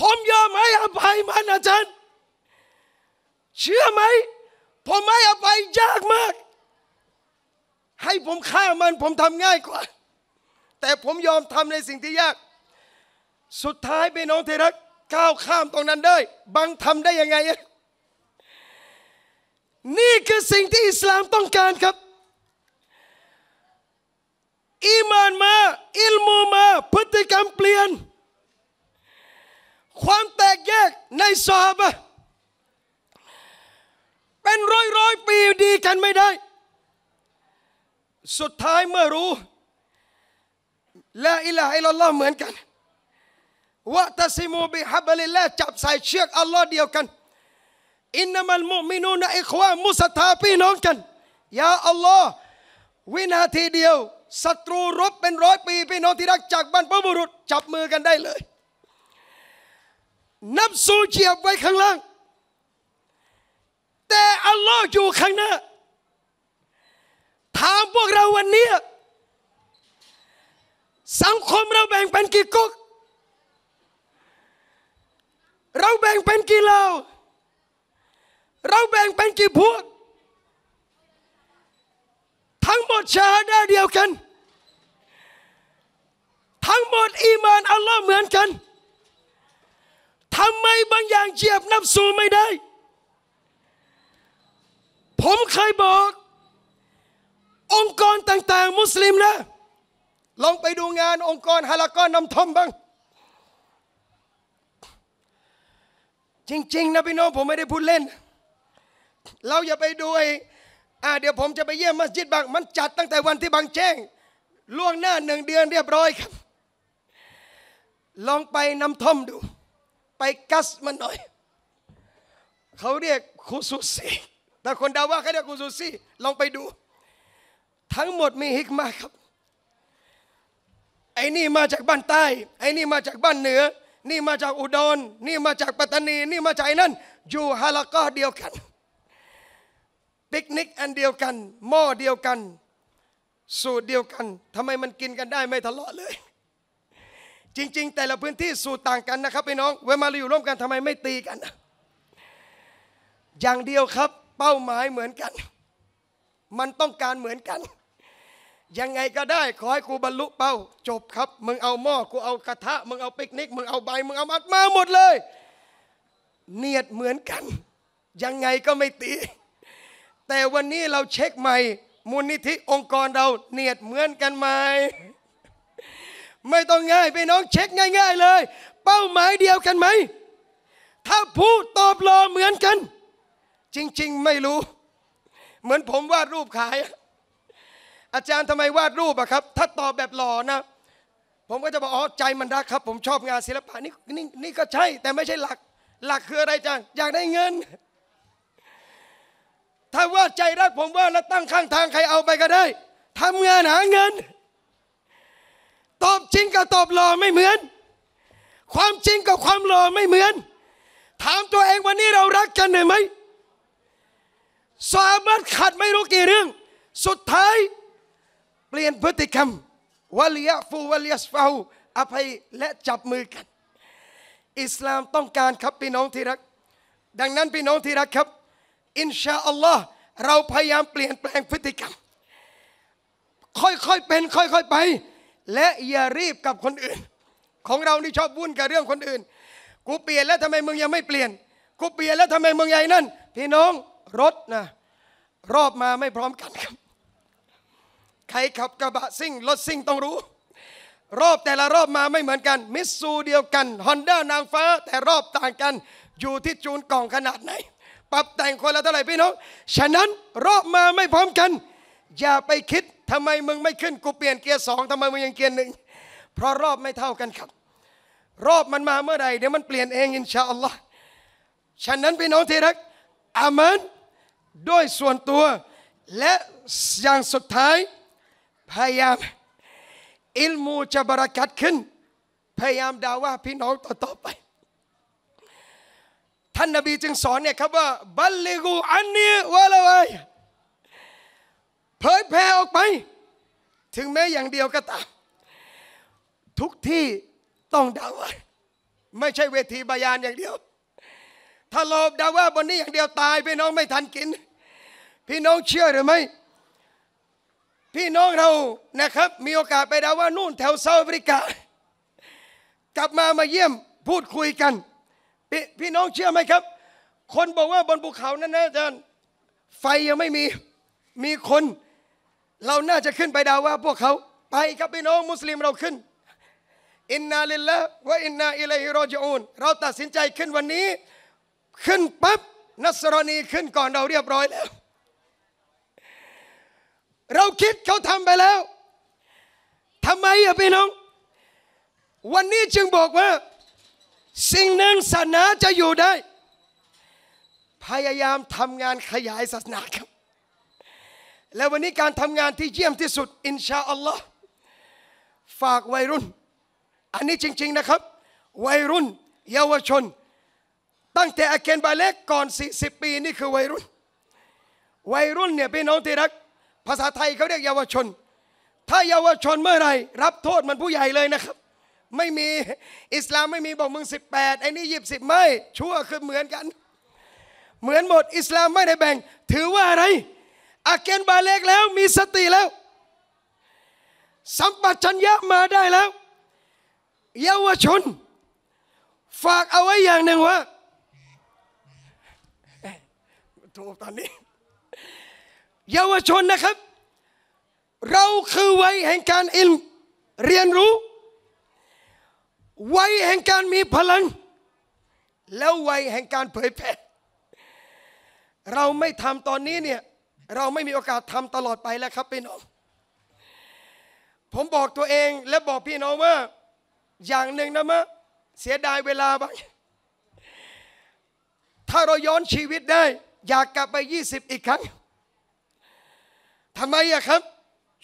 ผมยอมให้อภัยมันอาจารย์เชื่อไหมผมไม่อภัยยากมาก ให้ผมฆ่ามัน ผมทำง่ายกว่า แต่ผมยอมทำในสิ่งที่ยาก สุดท้ายไปน้องเทรักก้าวข้ามตรงนั้นได้ บางทำได้ยังไงนี่คือสิ่งที่อิสลามต้องการครับอีมานมาอิลมูมาพฤติกรรมเปลี่ยน ความแตกแยกในสอบเป็นร้อยร้อยปีดีกันไม่ได้ สุดท้ายเมื่อรู้และอิลาอิลลอฮ์เหมือนกันว่าตัสิมูบิฮับลิลละจับสายเชือกอัลลอฮ์เดียวกันอินนามัลมุมินูนอิความุสตาพี่น้องกันยาอัลลอฮ์วินาทีเดียวศัตรูรบเป็นร้อยปี พี่น้องที่รักจากบรรพบุรุษจับมือกันได้เลยนับสูเจียบไว้ข้างล่างแต่อัลลอฮ์อยู่ข้างหน้าถามพวกเราวันนี้สังคมเราแบ่งเป็นกี่กุกเราแบ่งเป็นกี่เหล่าเราแบ่งเป็นกี่พวก ทั้งหมดชาด้าเดียวกัน ทั้งหมดอีมานอัลลอฮ์เหมือนกัน ทำไมบางอย่างเจียบนับสูไม่ได้ ผมเคยบอกองค์กรต่างๆ มุสลิมนะ ลองไปดูงานองค์กรฮาลากอนนำทอมบ้าง จริงๆนะพี่น้องผมไม่ได้พูดเล่นเราอย่าไปดูไอ้เดี๋ยวผมจะไปเยี่ยมมัสยิดบาง มันจัดตั้งแต่วันที่บางแจ้งล่วงหน้าหนึ่งเดือนเรียบร้อยครับ ลองไปน้ำท่อมดู ไปกัสมันหน่อย เขาเรียกคุซุซีแต่คนดาว่าเขาเรียกคุซุซี ลองไปดู ทั้งหมดมีฮิกมาครับ ไอ้นี่มาจากบ้านใต้ ไอ้นี่มาจากบ้านเหนือ นี่มาจากอุดร นี่มาจากปัตตานี นี่มาจากนั่น อยู่ฮาละกอเดียวกันปิกนิกอันเดียวกัน หม้อเดียวกัน สูตรเดียวกันทำไมมันกินกันได้ไม่ทะเลาะเลย จริง ๆ แต่ละพื้นที่สูตรต่างกันนะครับพี่น้องเวลาเราอยู่ร่วมกันทำไมไม่ตีกัน อย่างเดียวครับ เป้าหมายเหมือนกัน มันต้องการเหมือนกันยังไงก็ได้ขอให้กูบรรลุเป้า จบครับมึงเอาหม้อกูเอากระทะมึงเอาปิกนิกมึงเอาใบมึงเอามัดมาหมดเลยเนียดเหมือนกันยังไงก็ไม่ตีแต่วันนี้เราเช็คใหม่มูลนิธิองค์กรเราเนียดเหมือนกันไหมไม่ต้องง่ายไปน้องเช็คง่าย ๆ เลย เป้าหมายเดียวกันไหมถ้าผู้ตอบรอเหมือนกัน จริง ๆไม่รู้ เหมือนผมวาดรูปขาย อาจารย์ทำไมวาดรูปอะครับ ถ้าตอบแบบหล่อนะ ผมก็จะบอกอ๋อใจมันรักครับ ผมชอบงานศิลปะนี่นี่นี่ก็ใช่ แต่ไม่ใช่หลัก หลักคืออะไรอาจารย์อยากได้เงินถ้าว่าใจรักผมว่าแล้วตั้งข้างทางใครเอาไปก็ได้ทำงานหาเงินตอบจริงกับตอบหล่อไม่เหมือน ความจริงกับความหล่อไม่เหมือน ถามตัวเองวันนี้เรารักกันหรือไม่สามรถขัดไม่รู้กี่เรื่อง สุดท้าย เปลี่ยนพฤติกรรมวลียฟูวลียสฟาอภัยและจับมือกัน อิสลามต้องการครับพี่น้องที่รัก ดังนั้นพี่น้องที่รักครับอินชาอัลลอฮ์เราพยายามเปลี่ยนแปลงพฤติกรรม ค่อยๆเป็น ค่อยๆไป และอย่ารีบกับคนอื่น ของเรานี่ชอบวุ่นกับเรื่องคนอื่น กูเปลี่ยนแล้วทำไมมึงยังไม่เปลี่ยนกูเปลี่ยนแล้วทำไมมึงใหญ่นั่นพี่น้องรถนะรอบมาไม่พร้อมกันครับ ใครขับกระบะซิ่งรถซิ่งต้องรู้ รอบแต่ละรอบมาไม่เหมือนกัน มิสซูเดียวกันฮอนด้านางฟ้าแต่รอบต่างกัน อยู่ที่จูนกล่องขนาดไหนปรับแต่งคนละเท่าไหร่พี่น้องฉะนั้นรอบมาไม่พร้อมกันอย่าไปคิดทำไมมึงไม่ขึ้นกูเปลี่ยนเกียร์สองทำไมมึงยังเกียร์หนึ่งเพราะรอบไม่เท่ากันครับ รอบมันมาเมื่อใดเดี๋ยวมันเปลี่ยนเองอินชาอัลลอฮ์ฉะนั้นพี่น้องที่รักอามันด้วยส่วนตัว และอย่างสุดท้าย พยายามอิลมูจะบรากัดขึ้น พยายามดาว่าพี่น้องต่อไปท่านนบีจึงสอนเนี่ยครับว่าบัลลิกูอันนี้ว่าละไรเผยแผ่ออกไป ถึงแม้อย่างเดียวก็ตามทุกที่ต้องดาว่าไม่ใช่เวทีบายานอย่างเดียว ถ้าโลบดาว่าบนนี้อย่างเดียวตายพี่น้องไม่ทันกิน พี่น้องเชื่อหรือไม่ พี่น้องเรานะครับ มีโอกาสไปดาว่านู่นแถวเซาท์แอฟริกากลับมามาเยี่ยมพูดคุยกันพพี่น้องเชื่อไหมครับ คนบอกว่าบนภูเขานั้นนะอาจารย์ไฟยังไม่มีมีคน เราน่าจะขึ้นไปดาว่า พวกเขาไปครับพี่น้องมุสลิมเราขึ้น อินนาลิลละว่าอินนา อิลัยฮิรอจิอูนเราตัดสินใจขึ้นวันนี้ ขึ้นปั๊บนัสรณีขึ้นก่อนเราเรียบร้อยแล้ว เราคิดเขาทำไปแล้วทำไมอะพี่น้อง วันนี้จึงบอกว่าสิ่งหนึ่งศาสนาจะอยู่ได้ พยายามทำงานขยายศาสนาครับ และวันนี้การทำงานที่เยี่ยมที่สุด อินชาอัลลอฮ์ฝากวัยรุ่น อันนี้จริง ๆนะครับ วัยรุ่นเยาวชน ตั้งแต่อาเกนบาเล็กก่อน40ปีนี่คือวัยรุ่น วัยรุ่นเนี่ยพี่น้องที่รัก ภาษาไทยเขาเรียกเยาวชน ถ้าเยาวชนเมื่อไรรับโทษมันผู้ใหญ่เลยนะครับไม่มีอิสลามไม่มีบอกมึง 18ไอ้นี่ยีสิบไม่ ชั่วคือเหมือนกัน เหมือนหมดอิสลามไม่ได้แบ่ง ถือว่าอะไรอาเกนบาเล็กแล้ว มีสติแล้ว สัมปชัญญะมาได้แล้ว เยาวชน ฝากเอาไว้อย่างหนึ่งว่า ถูกตอนนี้ เยาวชนนะครับ เราคือไว้แห่งการอิลเรียนรู้วัยแห่งการมีพลังแล้ววัยแห่งการเผยแผ่เราไม่ทำตอนนี้เนี่ยเราไม่มีโอกาสทำตลอดไปแล้วครับพี่น้อง ผมบอกตัวเองและบอกพี่น้องว่า อย่างหนึ่งนะมะเสียดายเวลาไปถ้าเราย้อนชีวิตได้อยากกลับไป 20 อีกครั้งทำไมอะครับ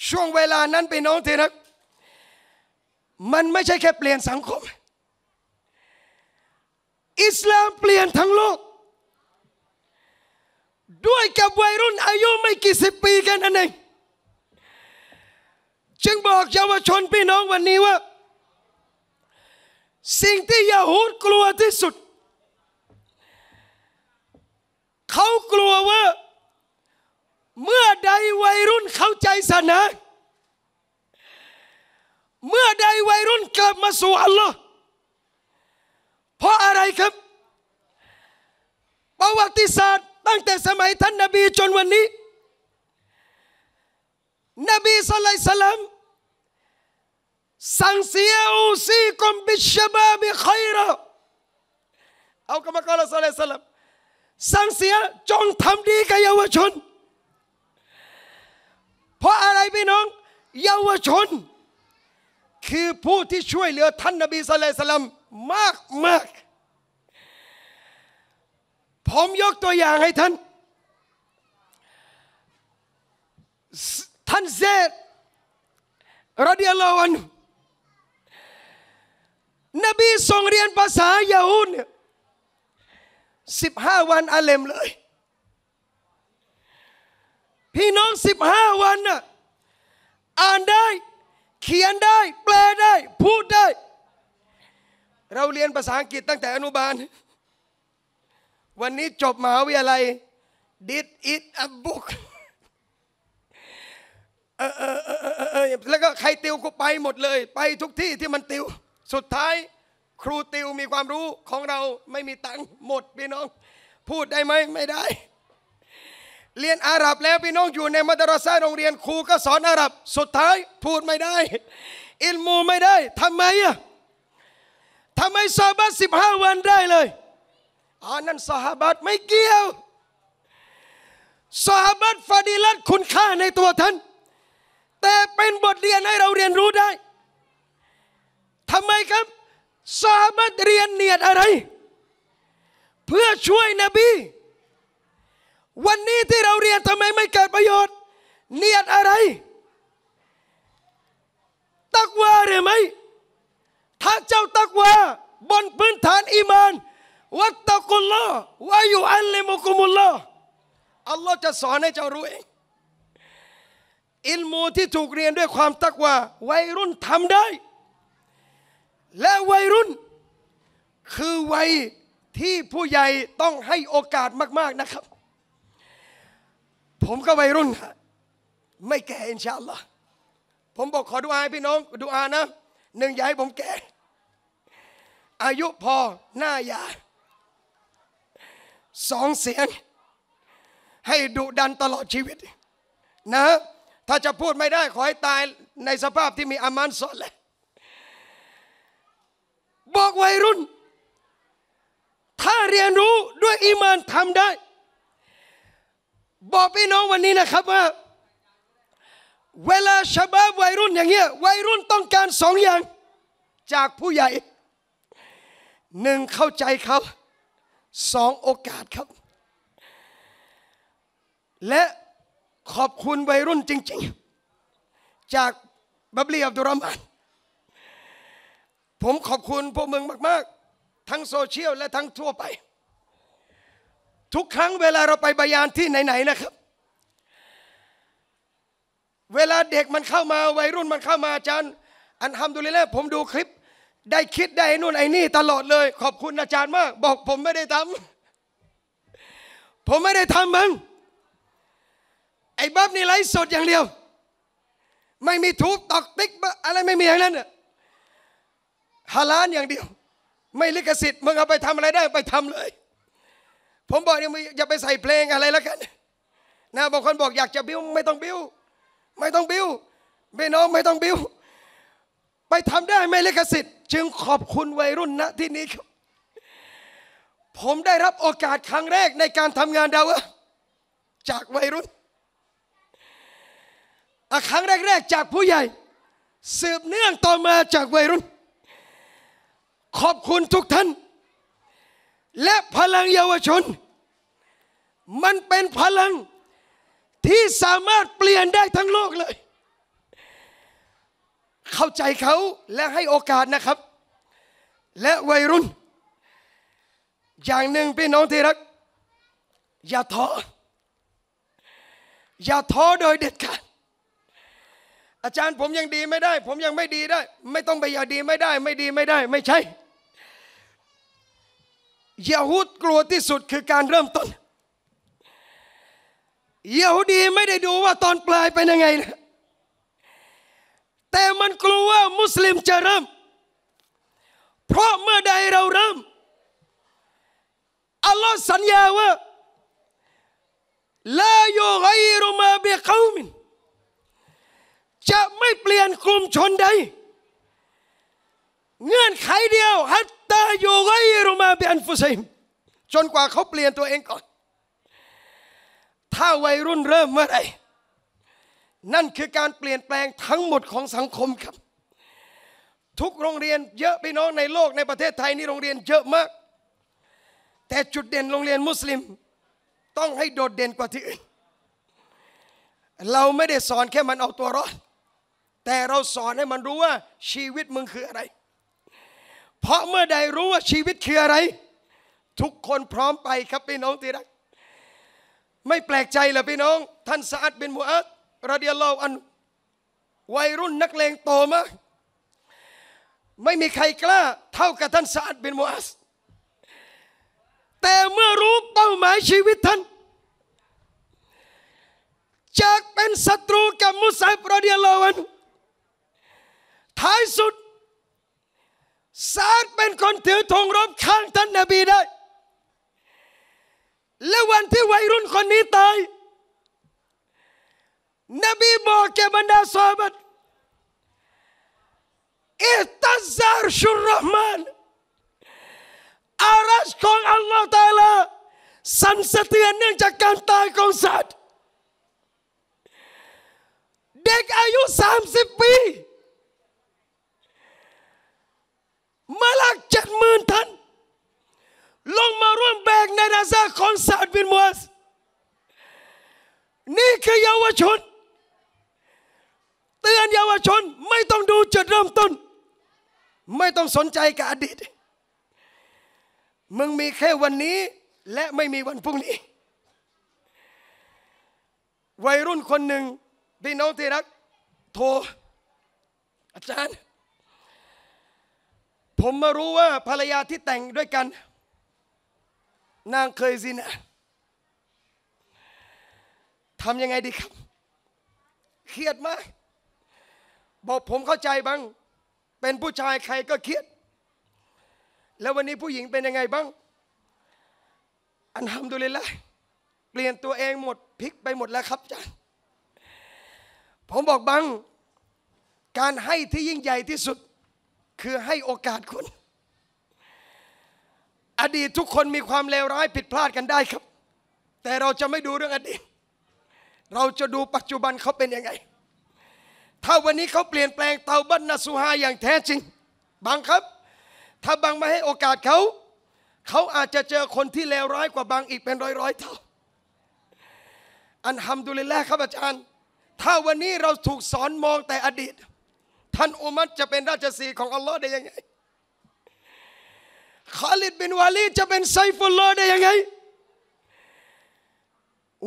ช่วงเวลานั้นไปน้องเทนะมันไม่ใช่แค่เปลี่ยนสังคม อิสลามเปลี่ยนทั้งโลก ด้วยกับวัยรุ่นอายุไม่กี่สิบปีกันนั่นเอง จึงบอกเยาวชนพี่น้องวันนี้ว่า สิ่งที่ยาฮูดกลัวที่สุด เขากลัวว่า เมื่อใดวัยรุ่นเข้าใจศาสนาเมื่อใดวัยรุ่นกลับมาสู่อัลลอฮ์เพราะอะไรครับประวัติศาสตร์ตั้งแต่สมัยท่านนาบีจนวันนี้ นบีสุลัยสลามสังเสียอุซีกมบิชบาบิไคระเอากรรมกรสุลัยสลามสังเสียจงทำดีกับเยาวชน เพราะอะไรพี่น้อง เยาวชนคือผู้ที่ช่วยเหลือท่านนบีสุลัยสลัม มากมาก ผมยกตัวอย่างให้ท่าน ท่านเซดรดีอัลลอฮฺวันนบีทรงเรียนภาษายาฮูดเนี่ยสิบห้าวันอาเลมเลย พี่น้องสิบห้าวัน่ะอ่านได้เขียนได้แปลได้ พูดได้ เราเรียนภาษาอังกฤษตั้งแต่อนุบาล วันนี้จบมหาวิทยาลัย did it a book เออเออเออเออแล้วก็ใครติวก็ไปหมดเลย ไปทุกที่ที่มันติว สุดท้าย ครูติวมีความรู้ของเราไม่มีตังค์หมดพี่น้อง พูดได้ไหมไม่ได้เรียนอาหรับแล้วพี่น้องอยู่ในมัดรัสซาโรงเรียนครูก็สอนอาหรับสุดท้ายพูดไม่ได้ อินมูไม่ได้ทำไมอ่ะทำไมซาบัตสิบห้าวันได้เลยอันนั้นซาบัตไม่เกี่ยวซาบัตฟาดีลัดคุณค่าในตัวท่านแต่เป็นบทเรียนให้เราเรียนรู้ได้ทำไมครับซาบัตเรียนเนียดอะไร เพื่อช่วยนบีวันนี้ที่เราเรียนทำไมไม่เกิดประโยชน์ เนียดอะไร ตักวาหรือไม่ถ้าเจ้าตักวาบนพื้นฐานอีมานวัตตะกุลลอวายุอัลเลมุกุมุลลออัลลอฮ์จะสอนให้เจ้ารู้เอง อิลมูที่ถูกเรียนด้วยความตักวาวัยรุ่นทำได้ และวัยรุ่น คือวัยที่ผู้ใหญ่ต้องให้โอกาสมากๆนะครับผมก็วัยรุ่นไม่แก่อินชาอัลลอฮ์ผมบอกขอดูอาพี่น้องดูอานะหนึ่งอย่าให้ผมแก่อายุพอหน้าอย่าสองเสียง ให้ดุดันตลอดชีวิตนะถ้าจะพูดไม่ได้ขอให้ตายในสภาพที่มีอามันสอนเลยบอกวัยรุ่น ถ้าเรียนรู้ด้วยอีมานทำได้บอกพี่น้องวันนี้นะครับว่าเวลาชาบ้าวัยรุ่นอย่างเงี้ยวัยรุ่นต้องการสองอย่าง จากผู้ใหญ่หนึ่งเข้าใจเขาสองโอกาสครับ และขอบคุณวัยรุ่นจริง ๆ จากบับลีอับดุรามานผมขอบคุณพวกมึงมาก ๆ ทั้งโซเชียลและทั้งทั่วไปทุกครั้งเวลาเราไปบายานที่ไหนๆนะครับ เวลาเด็กมันเข้ามาวัยรุ่นมันเข้ามาอาจารย์ อันทำดูเลยแล้วผมดูคลิป ได้คิดได้นู่นไอ้นี่ตลอดเลย ขอบคุณอาจารย์มาก บอกผมไม่ได้ทำผมไม่ได้ทำมึงไอ้บับนี่ไลฟ์สดอย่างเดียว ไม่มีทูบตอกติ๊กอะไรไม่มีอย่างนั้นฮาลานอย่างเดียวไม่ลิขสิทธิ์มึงเอาไปทำอะไรได้ไปทำเลยผมบอกเนี่ยอย่าไปใส่เพลงอะไรแล้วกันนะบางคนบอกอยากจะบิ้วไม่ต้องบิ้ว ไม่ต้องบิ้วไม่น้องไม่ต้องบิ้ว ไปทำได้ไม่ลิขสิทธิ์จึงขอบคุณวัยรุ่นณที่นี้ครับผมได้รับโอกาสครั้งแรกในการทำงานดาวจากวัยรุ่นครั้งแรก ๆจากผู้ใหญ่ สืบเนื่องต่อมาจากวัยรุ่น ขอบคุณทุกท่านและพลังเยาวชน มันเป็นพลังที่สามารถเปลี่ยนได้ทั้งโลกเลย เข้าใจเขาและให้โอกาสนะครับ และวัยรุ่น อย่างหนึ่งพี่น้องที่รัก อย่าท้ออย่าท้อโดยเด็ดขาดอาจารย์ผมยังดีไม่ได้ ผมยังไม่ดีได้ ไม่ต้องไปอย่าดีไม่ได้ ไม่ดีไม่ได้ ไม่ใช่ยโฮดกลัวที่สุดคือการเริ่มต้น เยโฮดีไม่ได้ดูว่าตอนปลายเป็นยังไงนะแต่มันกลัวว่ามุสลิมจะเริ่มเพราะเมื่อใดเราเริ่ม อัลลอฮ์สัญญาว่า ลาโยไกรุมาเบขามินจะไม่เปลี่ยนกลุ่มชนใด เงื่อนไขเดียวฮัตตาโยไกรมาเบียนฟุเซมจนกว่าเขาเปลี่ยนตัวเองก่อนถ้าวัยรุ่นเริ่มเมื่อไรนั่นคือการเปลี่ยนแปลงทั้งหมดของสังคมครับ ทุกโรงเรียนเยอะพี่น้องในโลกในประเทศไทยนี่โรงเรียนเยอะมาก แต่จุดเด่นโรงเรียนมุสลิม ต้องให้โดดเด่นกว่าที่อื่นเราไม่ได้สอนแค่มันเอาตัวรอดแต่เราสอนให้มันรู้ว่าชีวิตมึงคืออะไรเพราะเมื่อใดรู้ว่าชีวิตคืออะไร ทุกคนพร้อมไปครับพี่น้องที่รักไม่แปลกใจเหรอพี่น้อง ท่านสะอาดเป็นมูอัดรเดียัลลออันวัยรุ่นนักเลงโตมาไม่มีใครกล้าเท่ากับท่านสะอาดเป็นมูอัสแต่เมื่อรู้เป้าหมายชีวิตท่าน จากเป็นศัตรูกับมุสลิมรดียัลลอันท้ายสุดซาดเป็นคนถือธงรบข้างท่านนบีได้ และวันที่วัยรุ่นคนนี้ตาย นบีบอกแกบรรดาสาบัดอิตัซาร์ชุรห์มาน อารัชของอัลลอฮฺตาลาสันสะเทือนเนื่องจากการตายของสัตว์เด็กอายุ 30 ปีมาลักเจ็ดหมื่นท่าน ลงมาร่วมแบกในนาซาคอนซาดบินมัวสนี่คือเยาวชน เตือนเยาวชนไม่ต้องดูจุดเริ่มต้น ไม่ต้องสนใจกับอดีต มึงมีแค่วันนี้และไม่มีวันพรุ่งนี้ วัยรุ่นคนหนึ่งพี่น้องที่รักโทรอาจารย์ผมมารู้ว่าภรรยาที่แต่งด้วยกัน นางเคยซินะทำยังไงดีครับเครียดมากบอกผมเข้าใจบ้าง เป็นผู้ชายใครก็เครียด แล้ววันนี้ผู้หญิงเป็นยังไงบ้างอันทำดูเลยละเปลี่ยนตัวเองหมดพลิกไปหมดแล้วครับจานผมบอกบังการให้ที่ยิ่งใหญ่ที่สุดคือให้โอกาสคุณ อดีตทุกคนมีความเลวร้ายผิดพลาดกันได้ครับ แต่เราจะไม่ดูเรื่องอดีต เราจะดูปัจจุบันเขาเป็นยังไง ถ้าวันนี้เขาเปลี่ยนแปลงเตาบัตนาสุฮาอย่างแท้จริงบางครับ ถ้าบางไม่ให้โอกาสเขาเขาอาจจะเจอคนที่เลวร้ายกว่าบางอีกเป็นร้อยๆเท่าอันทำดูเลยแลครับอาจารย์ถ้าวันนี้เราถูกสอนมองแต่อดีตท่านอุมัดจะเป็นราชสีของอัลลอฮ์ได้ยังไงคาลิดบินวาลีจะเป็นไซฟุลลอฮ์ได้ยังไง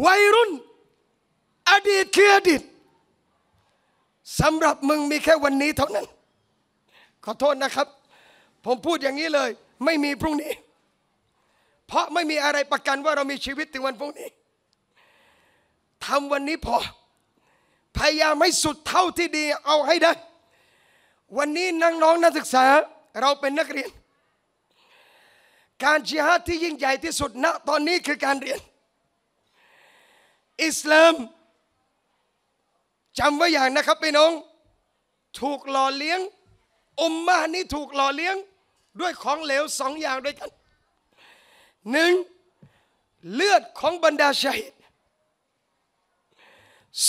วัยรุ่นอดีตคืออดีตสำหรับมึงมีแค่วันนี้เท่านั้น ขอโทษนะครับ ผมพูดอย่างนี้เลย ไม่มีพรุ่งนี้ เพราะไม่มีอะไรประกันว่าเรามีชีวิตถึงวันพรุ่งนี้ ทำวันนี้พอ พยายามให้สุดเท่าที่ดีเอาให้ได้วันนี้น้องนักศึกษาเราเป็นนักเรียน การจิฮาดที่ยิ่งใหญ่ที่สุดณตอนนี้คือการเรียน อิสลามจำไว้อย่างนะครับพี่น้องถูกหล่อเลี้ยง อุมมานี้ถูกหล่อเลี้ยงด้วยของเหลวสองอย่างด้วยกันหนึ่งเลือดของบรรดาชัย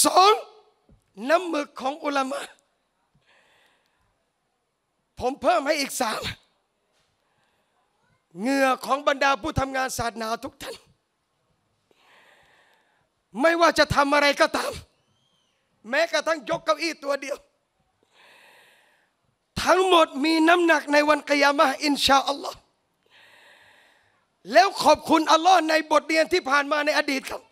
สองน้ำมึกของอุลามะผมเพิ่มให้อีกสามเหงื่อของบรรดาผู้ทำงานศาสนาทุกท่าน ไม่ว่าจะทำอะไรก็ตาม แม้กระทั่งยกเก้าอี้ตัวเดียว ทั้งหมดมีน้ำหนักในวันกิยามะอินชาอัลลอฮ์แล้วขอบคุณอัลลอฮ์ในบทเรียนที่ผ่านมาในอดีตครับ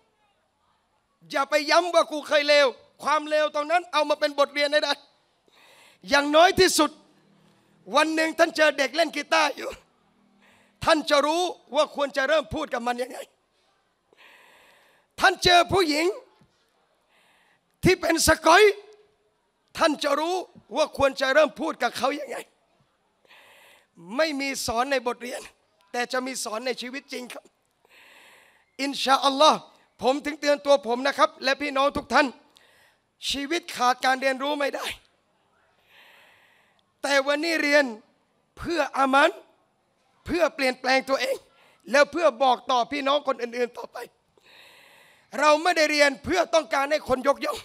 อย่าไปย้ำว่ากูเคยเลวความเลวตรงนั้นเอามาเป็นบทเรียนได้ดอย่างน้อยที่สุดวันหนึ่งท่านเจอเด็กเล่นกีตาร์อยู่ ท่านจะรู้ว่าควรจะเริ่มพูดกับมันยังไง ท่านเจอผู้หญิง ที่เป็นสกอยท่านจะรู้ว่าควรจะเริ่มพูดกับเขายังไงไม่มีสอนในบทเรียน แต่จะมีสอนในชีวิตจริงครับ อินชาอัลลอฮ์ผมถึงเตือนตัวผมนะครับ และพี่น้องทุกท่าน ชีวิตขาดการเรียนรู้ไม่ได้แต่วันนี้เรียนเพื่ออามัน เพื่อเปลี่ยนแปลงตัวเอง แล้วเพื่อบอกต่อพี่น้องคนอื่นๆต่อไป เราไม่ได้เรียนเพื่อต้องการให้คนยกย่อง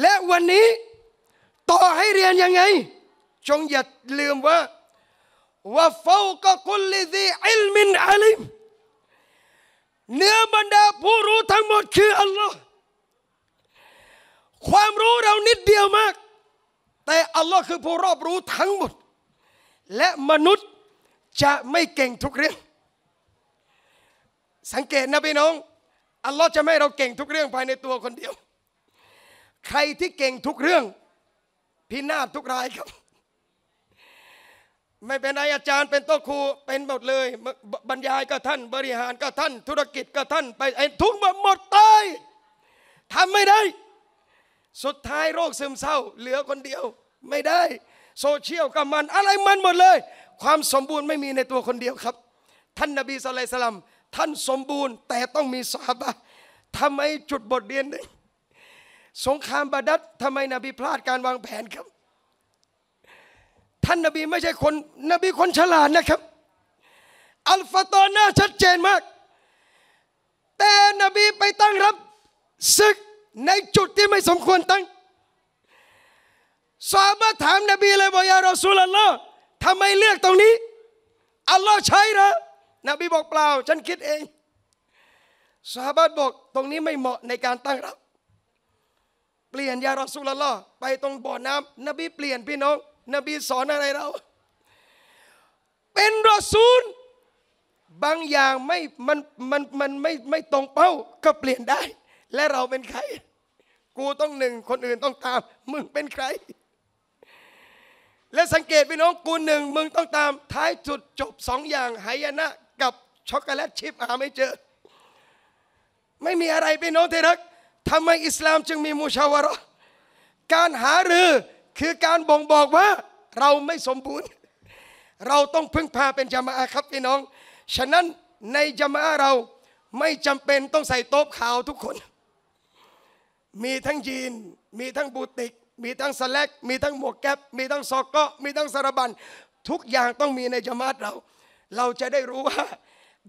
และวันนี้ต่อให้เรียนยังไง จงอย่าลืมว่าว่าฟาวกคุลลิซีอิลมินอาลิมเนื้อบรรดาผู้รู้ทั้งหมดคืออัลลอฮ์ความรู้เรานิดเดียวมากแต่อัลลอฮ์คือผู้รอบรู้ทั้งหมดและมนุษย์จะไม่เก่งทุกเรื่อง สังเกตนะพี่น้องอัลลอฮ์จะไม่เราเก่งทุกเรื่องภายในตัวคนเดียว ใครที่เก่งทุกเรื่องพินาศทุกรายครับ ไม่เป็นอาจารย์เป็นโต๊ะครูเป็นหมดเลย บรรยายก็ท่านบริหารก็ท่าน ธุรกิจก็ท่านไปไอ้ทุกหมดตายทำไม่ได้ สุดท้ายโรคซึมเศร้าเหลือคนเดียวไม่ได้โซเชียลกับมันอะไรมันหมดเลย ความสมบูรณ์ไม่มีในตัวคนเดียวครับ ท่านนบีสุลัยสลัมท่านสมบูรณ์ แต่ต้องมีสาบะทำไมจุดบทเรียนหนึ่งสงครามบาดัดทำไมนบีพลาดการวางแผนครับ ท่านนบีไม่ใช่คนนบีคนฉลาดนะครับอัลฟาตอนน่าชัดเจนมาก แต่นบีไปตั้งรับศึกในจุดที่ไม่สมควรตั้งซาบะถามนบีเลยบอกยารอสูลละทำไมเลือกตรงนี้ อัลลอฮ์ใช้รอนบีบอกเปล่า ฉันคิดเองซาบะบอกตรงนี้ไม่เหมาะในการตั้งรับเปลี่ยนยารอสูลละไปตรงบ่อน้ำนบี เปลี่ยนพี่น้อง นบีสอนอะไรเรา เป็นรอซูลบางอย่างไม่ มัน มัน มันไม่ ไม่ตรงเป้า ก็เปลี่ยนได้ และเราเป็นใคร กูต้องหนึ่งคนอื่นต้องตาม มึงเป็นใครและสังเกตพี่น้องกูหนึ่งมึงต้องตาม ท้ายสุดจบสองอย่างไหายนะกับช็อกโกแลตชิพหาไม่เจอไม่มีอะไรพี่น้องเท่รักทำไมอิสลามจึงมีมูชาวระการหารือคือการบ่งบอกว่าเราไม่สมบูรณ์เราต้องพึ่งพาเป็นจามาครับพี่น้อง ฉะนั้นในจามาเราไม่จำเป็นต้องใส่โต๊ะขาวทุกคน มีทั้งยีนมีทั้งบูติกมีทั้งสแลกมีทั้งหมวกแก๊ปมีทั้งซอกเกาะมีทั้งสารบัน ทุกอย่างต้องมีในจมาตเรา เราจะได้รู้ว่า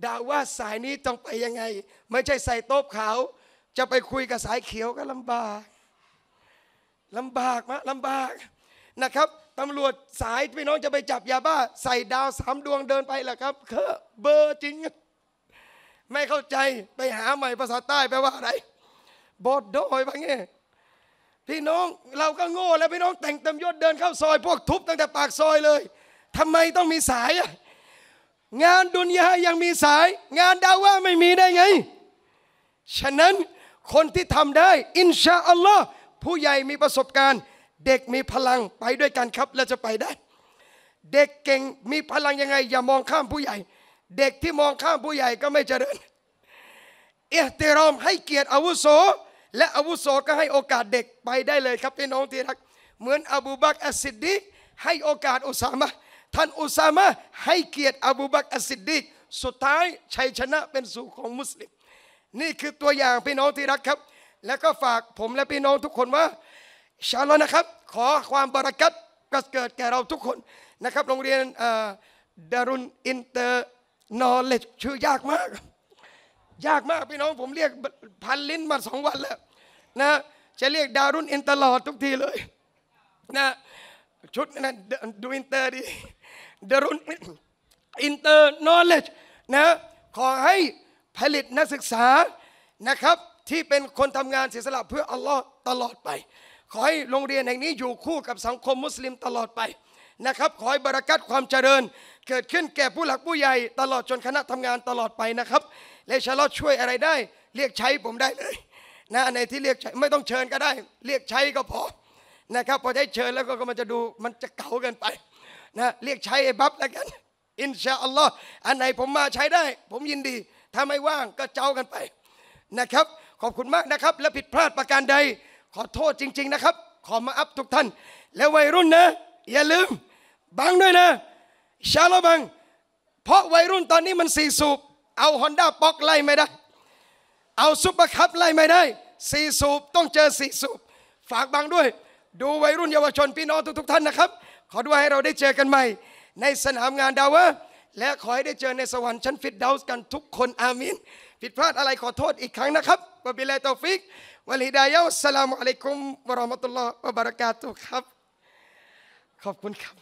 ดาว่าสายนี้ต้องไปยังไง ไม่ใช่ใส่โต๊ะขาว จะไปคุยกับสายเขียวก็ลำบากลำบากมะลำบากนะครับตำรวจสายพี่น้องจะไปจับยาบ้าใส่ดาวสามดวงเดินไปแหละครับ เคอเบอร์จริง ไม่เข้าใจ ไปหาใหม่ภาษาใต้แปลว่าอะไรบอดดอยบ้างเงี้พี่น้องเราก็โง่แล้วพี่น้องแต่งเต็มยศเดินเข้าซอยพวกทุบตั้งแต่ปากซอยเลย ทำไมต้องมีสายอะงานดุนยายังมีสาย งานดาว่าไม่มีได้ไงฉะนั้นคนที่ทำได้ อินชาอัลลอฮ์ผู้ใหญ่มีประสบการณ์ เด็กมีพลังไปด้วยกันครับแลาจะไปได้ เด็กเก่งมีพลังยังไง อย่ามองข้ามผู้ใหญ่ เด็กที่มองข้ามผู้ใหญ่ก็ไม่เจริญเอเตรอมให้เกียรติอาวุโสและอาวุโสก็ให้โอกาสเด็กไปได้เลยครับพี่น้องที่รัก เหมือนอบูบักอัสซิดดิกให้โอกาสอุสามะท่านอุสามะให้เกียรติอบูบักอัสซิดดิกสุดท้ายชัยชนะเป็นสู่ของมุสลิมนี่คือตัวอย่างพี่น้องที่รักครับ แล้วก็ฝากผมและพี่น้องทุกคนว่าชาลอนะครับ ขอความบรารักัตก็เกิดแก่เราทุกคนนะครับ โรงเรียนดารุนอินเตอร์นอเลชื่อยากมากยากมากพี่น้องผมเรียกพันลิ้นมาสองวันแล้วนะจะเรียกดารุ่นอินตลอดทุกทีเลยนะชุดนั้นดูอินเตอร์ดีดารุ่นอินเตอร์นอเลจนะขอให้ผลิตนักศึกษานะครับที่เป็นคนทำงานเสียสละเพื่ออัลลอฮ์ตลอดไป ขอให้โรงเรียนแห่งนี้อยู่คู่กับสังคมมุสลิมตลอดไปนะครับ ขอให้บรารักัดความเจริญ เกิดขึ้นแก่ผู้หลักผู้ใหญ่ ตลอดจนคณะทำงานตลอดไปนะครับและชาลอตช่วยอะไรได้ เรียกใช้ผมได้เลยนะในที่เรียกใช้ไม่ต้องเชิญก็ได้ เรียกใช้ก็พอนะครับพอได้เชิญแล้วก็มันจะดูมันจะเก่ากันไปนะเรียกใช้ไอ้บับแล้วกัน อินชาอัลลอฮ์อันไหนผมมาใช้ได้ ผมยินดีถ้าไม่ว่างก็เจ้ากันไปนะครับ ขอบคุณมากนะครับ และผิดพลาดประการใด ขอโทษจริง ๆนะครับ ขอมาอัพทุกท่าน และวัยรุ่นนะ อย่าลืมบังด้วยนะชาลบังเพราะวัยรุ่นตอนนี้มันสี่สูบเอาฮอนด้าป๊อกไล่ไม่ได้ เอาซุปเปอร์คัพไล่ไม่ได้ สี่สูบต้องเจอสี่สูบ ฝากบางด้วย ดูวัยรุ่นเยาวชนพี่น้องทุกๆท่านนะครับ ขอด้วยให้เราได้เจอกันใหม่ ในสนามงานดาวะและขอให้ได้เจอในสวรรค์ชั้นฟิตดาวส์กันทุกคนอามินผิดพลาดอะไรขอโทษอีกครั้งนะครับวบิลัยตอฟิก วะลิดายะอัสสลามุอะลัยกุมวะราะมะตุลลอฮ์วะบะเราะกาตุฮ์ครับ ขอบคุณครับ